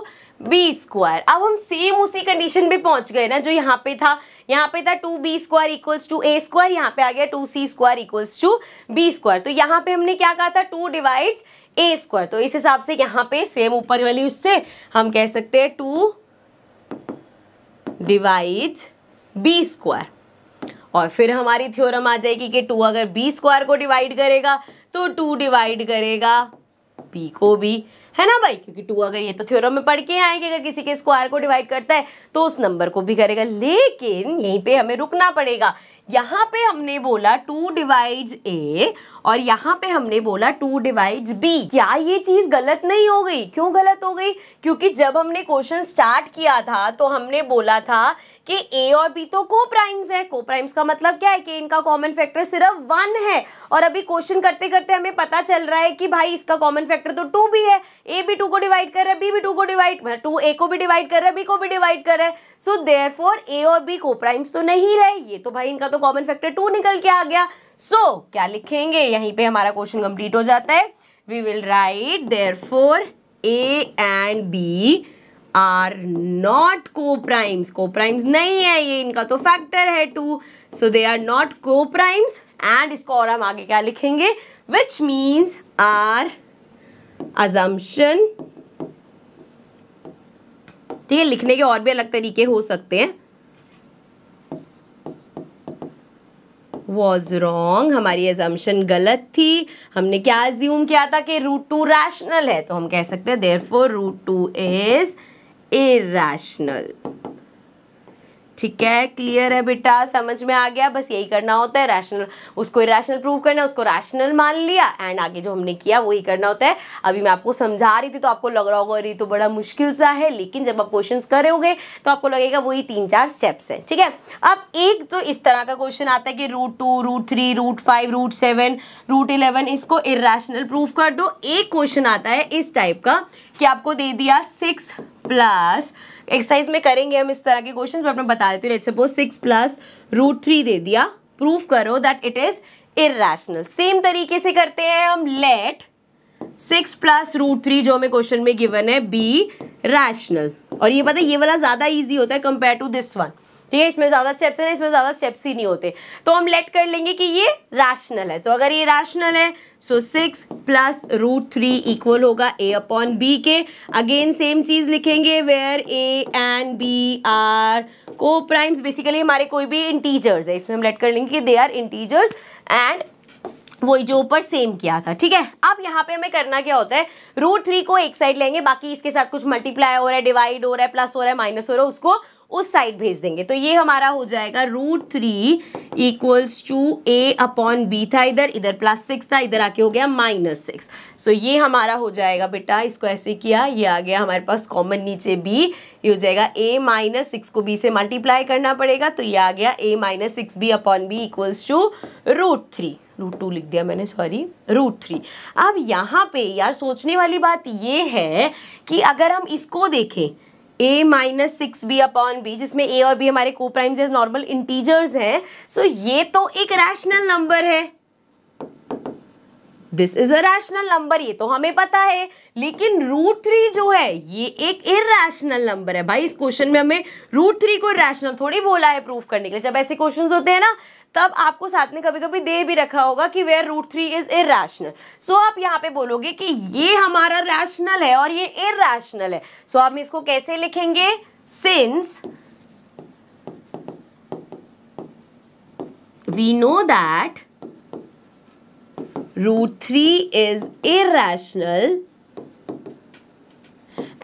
B square अब हम सेम उसी कंडीशन पे पहुंच गए ना जो यहाँ पे था यहाँ पे था two B square equals to A square यहाँ पे आ गया two C square equals to B square तो यहाँ पे हमने क्या कहा था टू डिवाइड ए स्क्वायर तो इस हिसाब से यहाँ पे सेम ऊपर वाली उससे हम कह सकते हैं टू डिवाइड बी स्क्वायर और फिर हमारी थ्योरम आ जाएगी कि टू अगर बी स्क्वायर को डिवाइड करेगा तो टू डिवाइड करेगा बी को भी है ना भाई क्योंकि टू अगर ये तो थ्योरम में पढ़ के आएंगे अगर किसी के स्क्वायर को डिवाइड करता है तो उस नंबर को भी करेगा लेकिन यहीं पे हमें रुकना पड़ेगा यहाँ पे हमने बोला टू डिवाइड ए और यहाँ पे हमने बोला टू डिवाइड बी क्या ये चीज गलत नहीं हो गई क्यों गलत हो गई क्योंकि जब हमने क्वेश्चन स्टार्ट किया था तो हमने बोला था कि ए और बी तो को प्राइम्स है को प्राइम्स का मतलब क्या है कि इनका कॉमन फैक्टर सिर्फ वन है और अभी क्वेश्चन करते करते हमें पता चल रहा है कि भाई इसका कॉमन फैक्टर तो टू भी है ए भी टू को डिवाइड कर रहा है बी भी टू को डिवाइड टू ए को भी डिवाइड कर रहा है बी को भी डिवाइड कर रहा है सो देयर फोर ए और बी को प्राइम्स तो नहीं रहे ये तो भाई इनका तो कॉमन फैक्टर टू निकल के आ गया सो so, क्या लिखेंगे यहीं पे हमारा क्वेश्चन कंप्लीट हो जाता है we will write therefore a and B are not co primes co primes नहीं है ये इनका तो फैक्टर है two so they are not co primes and इसको और हम आगे क्या लिखेंगे विच मीन्स आर अजम्पन ठीक है लिखने के और भी अलग तरीके हो सकते हैं वॉज रॉन्ग हमारी एजम्पन गलत थी हमने क्या एज्यूम किया था कि रूट टू रैशनल है तो हम कह सकते हैं therefore root two is irrational ठीक है क्लियर है बेटा समझ में आ गया बस यही करना होता है रैशनल उसको इरेशनल प्रूव करना उसको रैशनल मान लिया एंड आगे जो हमने किया वही करना होता है अभी मैं आपको समझा रही थी तो आपको लग रहा होगा अरे तो बड़ा मुश्किल सा है लेकिन जब आप क्वेश्चन करोगे तो आपको लगेगा वही तीन चार स्टेप्स हैं ठीक है अब एक तो इस तरह का क्वेश्चन आता है कि root two root three root five root seven root eleven इसको इराशनल प्रूफ कर दो एक क्वेश्चन आता है इस टाइप का कि आपको दे दिया सिक्स प्लस एक्सरसाइज में करेंगे हम इस तरह के क्वेश्चन बट अपने बता देती हूँ suppose six plus root three दे दिया प्रूफ करो that it is irrational same तरीके से करते हैं हम let six plus root three जो हमें क्वेश्चन में गिवन है बी रैशनल और ये पता है ये वाला ज़्यादा ईजी होता है कंपेयर टू दिस वन ठीक है इसमें ज़्यादा स्टेप्स हैं इसमें ज़्यादा स्टेप्स ही नहीं होते तो हम लेट कर लेंगे कि ये राशनल है तो अगर ये राशनल है so six plus root three equal होगा ए अपॉन बी के अगेन सेम चीज़ लिखेंगे where A and B are को प्राइम्स बेसिकली हमारे कोई भी इंटीजर्स है इसमें हम लेट कर लेंगे कि दे आर इंटीजर्स एंड वही जो ऊपर सेम किया था ठीक है अब यहाँ पे हमें करना क्या होता है रूट थ्री को एक साइड लेंगे बाकी इसके साथ कुछ मल्टीप्लाई हो रहा है डिवाइड हो रहा है प्लस हो रहा है माइनस हो रहा है उसको उस साइड भेज देंगे तो ये हमारा हो जाएगा root three equals to A upon b था इधर इधर प्लस सिक्स था इधर आके हो गया माइनस सिक्स सो ये हमारा हो जाएगा बेटा इसको ऐसे किया ये आ गया हमारे पास कॉमन नीचे बी ये हो जाएगा ए माइनस सिक्स को बी से मल्टीप्लाई करना पड़ेगा तो ये आ गया a minus six b upon b equals to root three root two लिख दिया मैंने सॉरी रूट थ्री अब यहाँ पे यार सोचने वाली बात ये है कि अगर हम इसको देखें a minus six b upon b जिसमें ए और बी हमारे को प्राइम्स एज नॉर्मल इंटीजर्स हैं सो so ये तो एक रैशनल नंबर है this is a rational number ये तो हमें पता है लेकिन रूट थ्री जो है ये एक इेशनल नंबर है भाई इस क्वेश्चन में हमें रूट थ्री को रैशनल थोड़ी बोला है प्रूफ करने के लिए जब ऐसे क्वेश्चन होते हैं ना तब आपको साथ में कभी कभी दे भी रखा होगा कि where root three is irrational so आप यहाँ पे बोलोगे कि ये हमारा रैशनल है और ये इेशनल है सो so, आप इसको कैसे लिखेंगे since we know that root three is irrational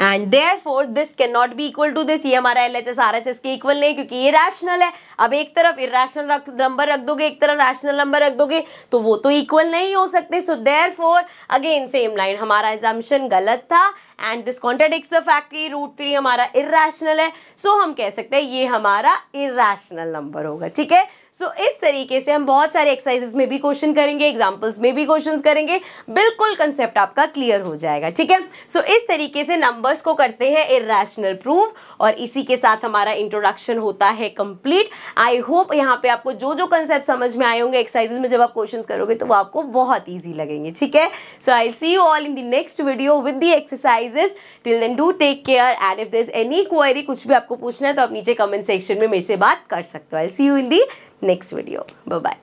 and therefore this can not be equal to this ये हमारा L H S R H S के इक्वल नहीं क्योंकि ये रैशनल है अब एक तरफ इेशनल नंबर रख दोगे एक तरफ रैशनल नंबर रख दोगे तो वो तो इक्वल नहीं हो सकते so therefore again same line हमारा एग्जाम्शन गलत था and this contradicts the fact की रूट थ्री हमारा इेशनल है सो so हम कह सकते हैं ये हमारा इेशनल नंबर होगा ठीक है सो so, इस तरीके से हम बहुत सारे एक्सरसाइजेस में भी क्वेश्चन करेंगे एग्जाम्पल्स में भी क्वेश्चन करेंगे बिल्कुल कंसेप्ट आपका क्लियर हो जाएगा ठीक है सो so, इस तरीके से नंबर्स को करते हैं इरेशनल प्रूफ और इसी के साथ हमारा इंट्रोडक्शन होता है कंप्लीट आई होप यहाँ पे आपको जो जो कंसेप्ट समझ में आए होंगे एक्सरसाइजेस में जब आप क्वेश्चन करोगे तो वो आपको बहुत ईजी लगेंगे ठीक है so I see you all in the next video with the exercises till then do take care and if this any query कुछ भी आपको पूछना है तो आप नीचे कमेंट सेक्शन में मेरे से बात कर सकते हो I see you in the next video. Bye-bye.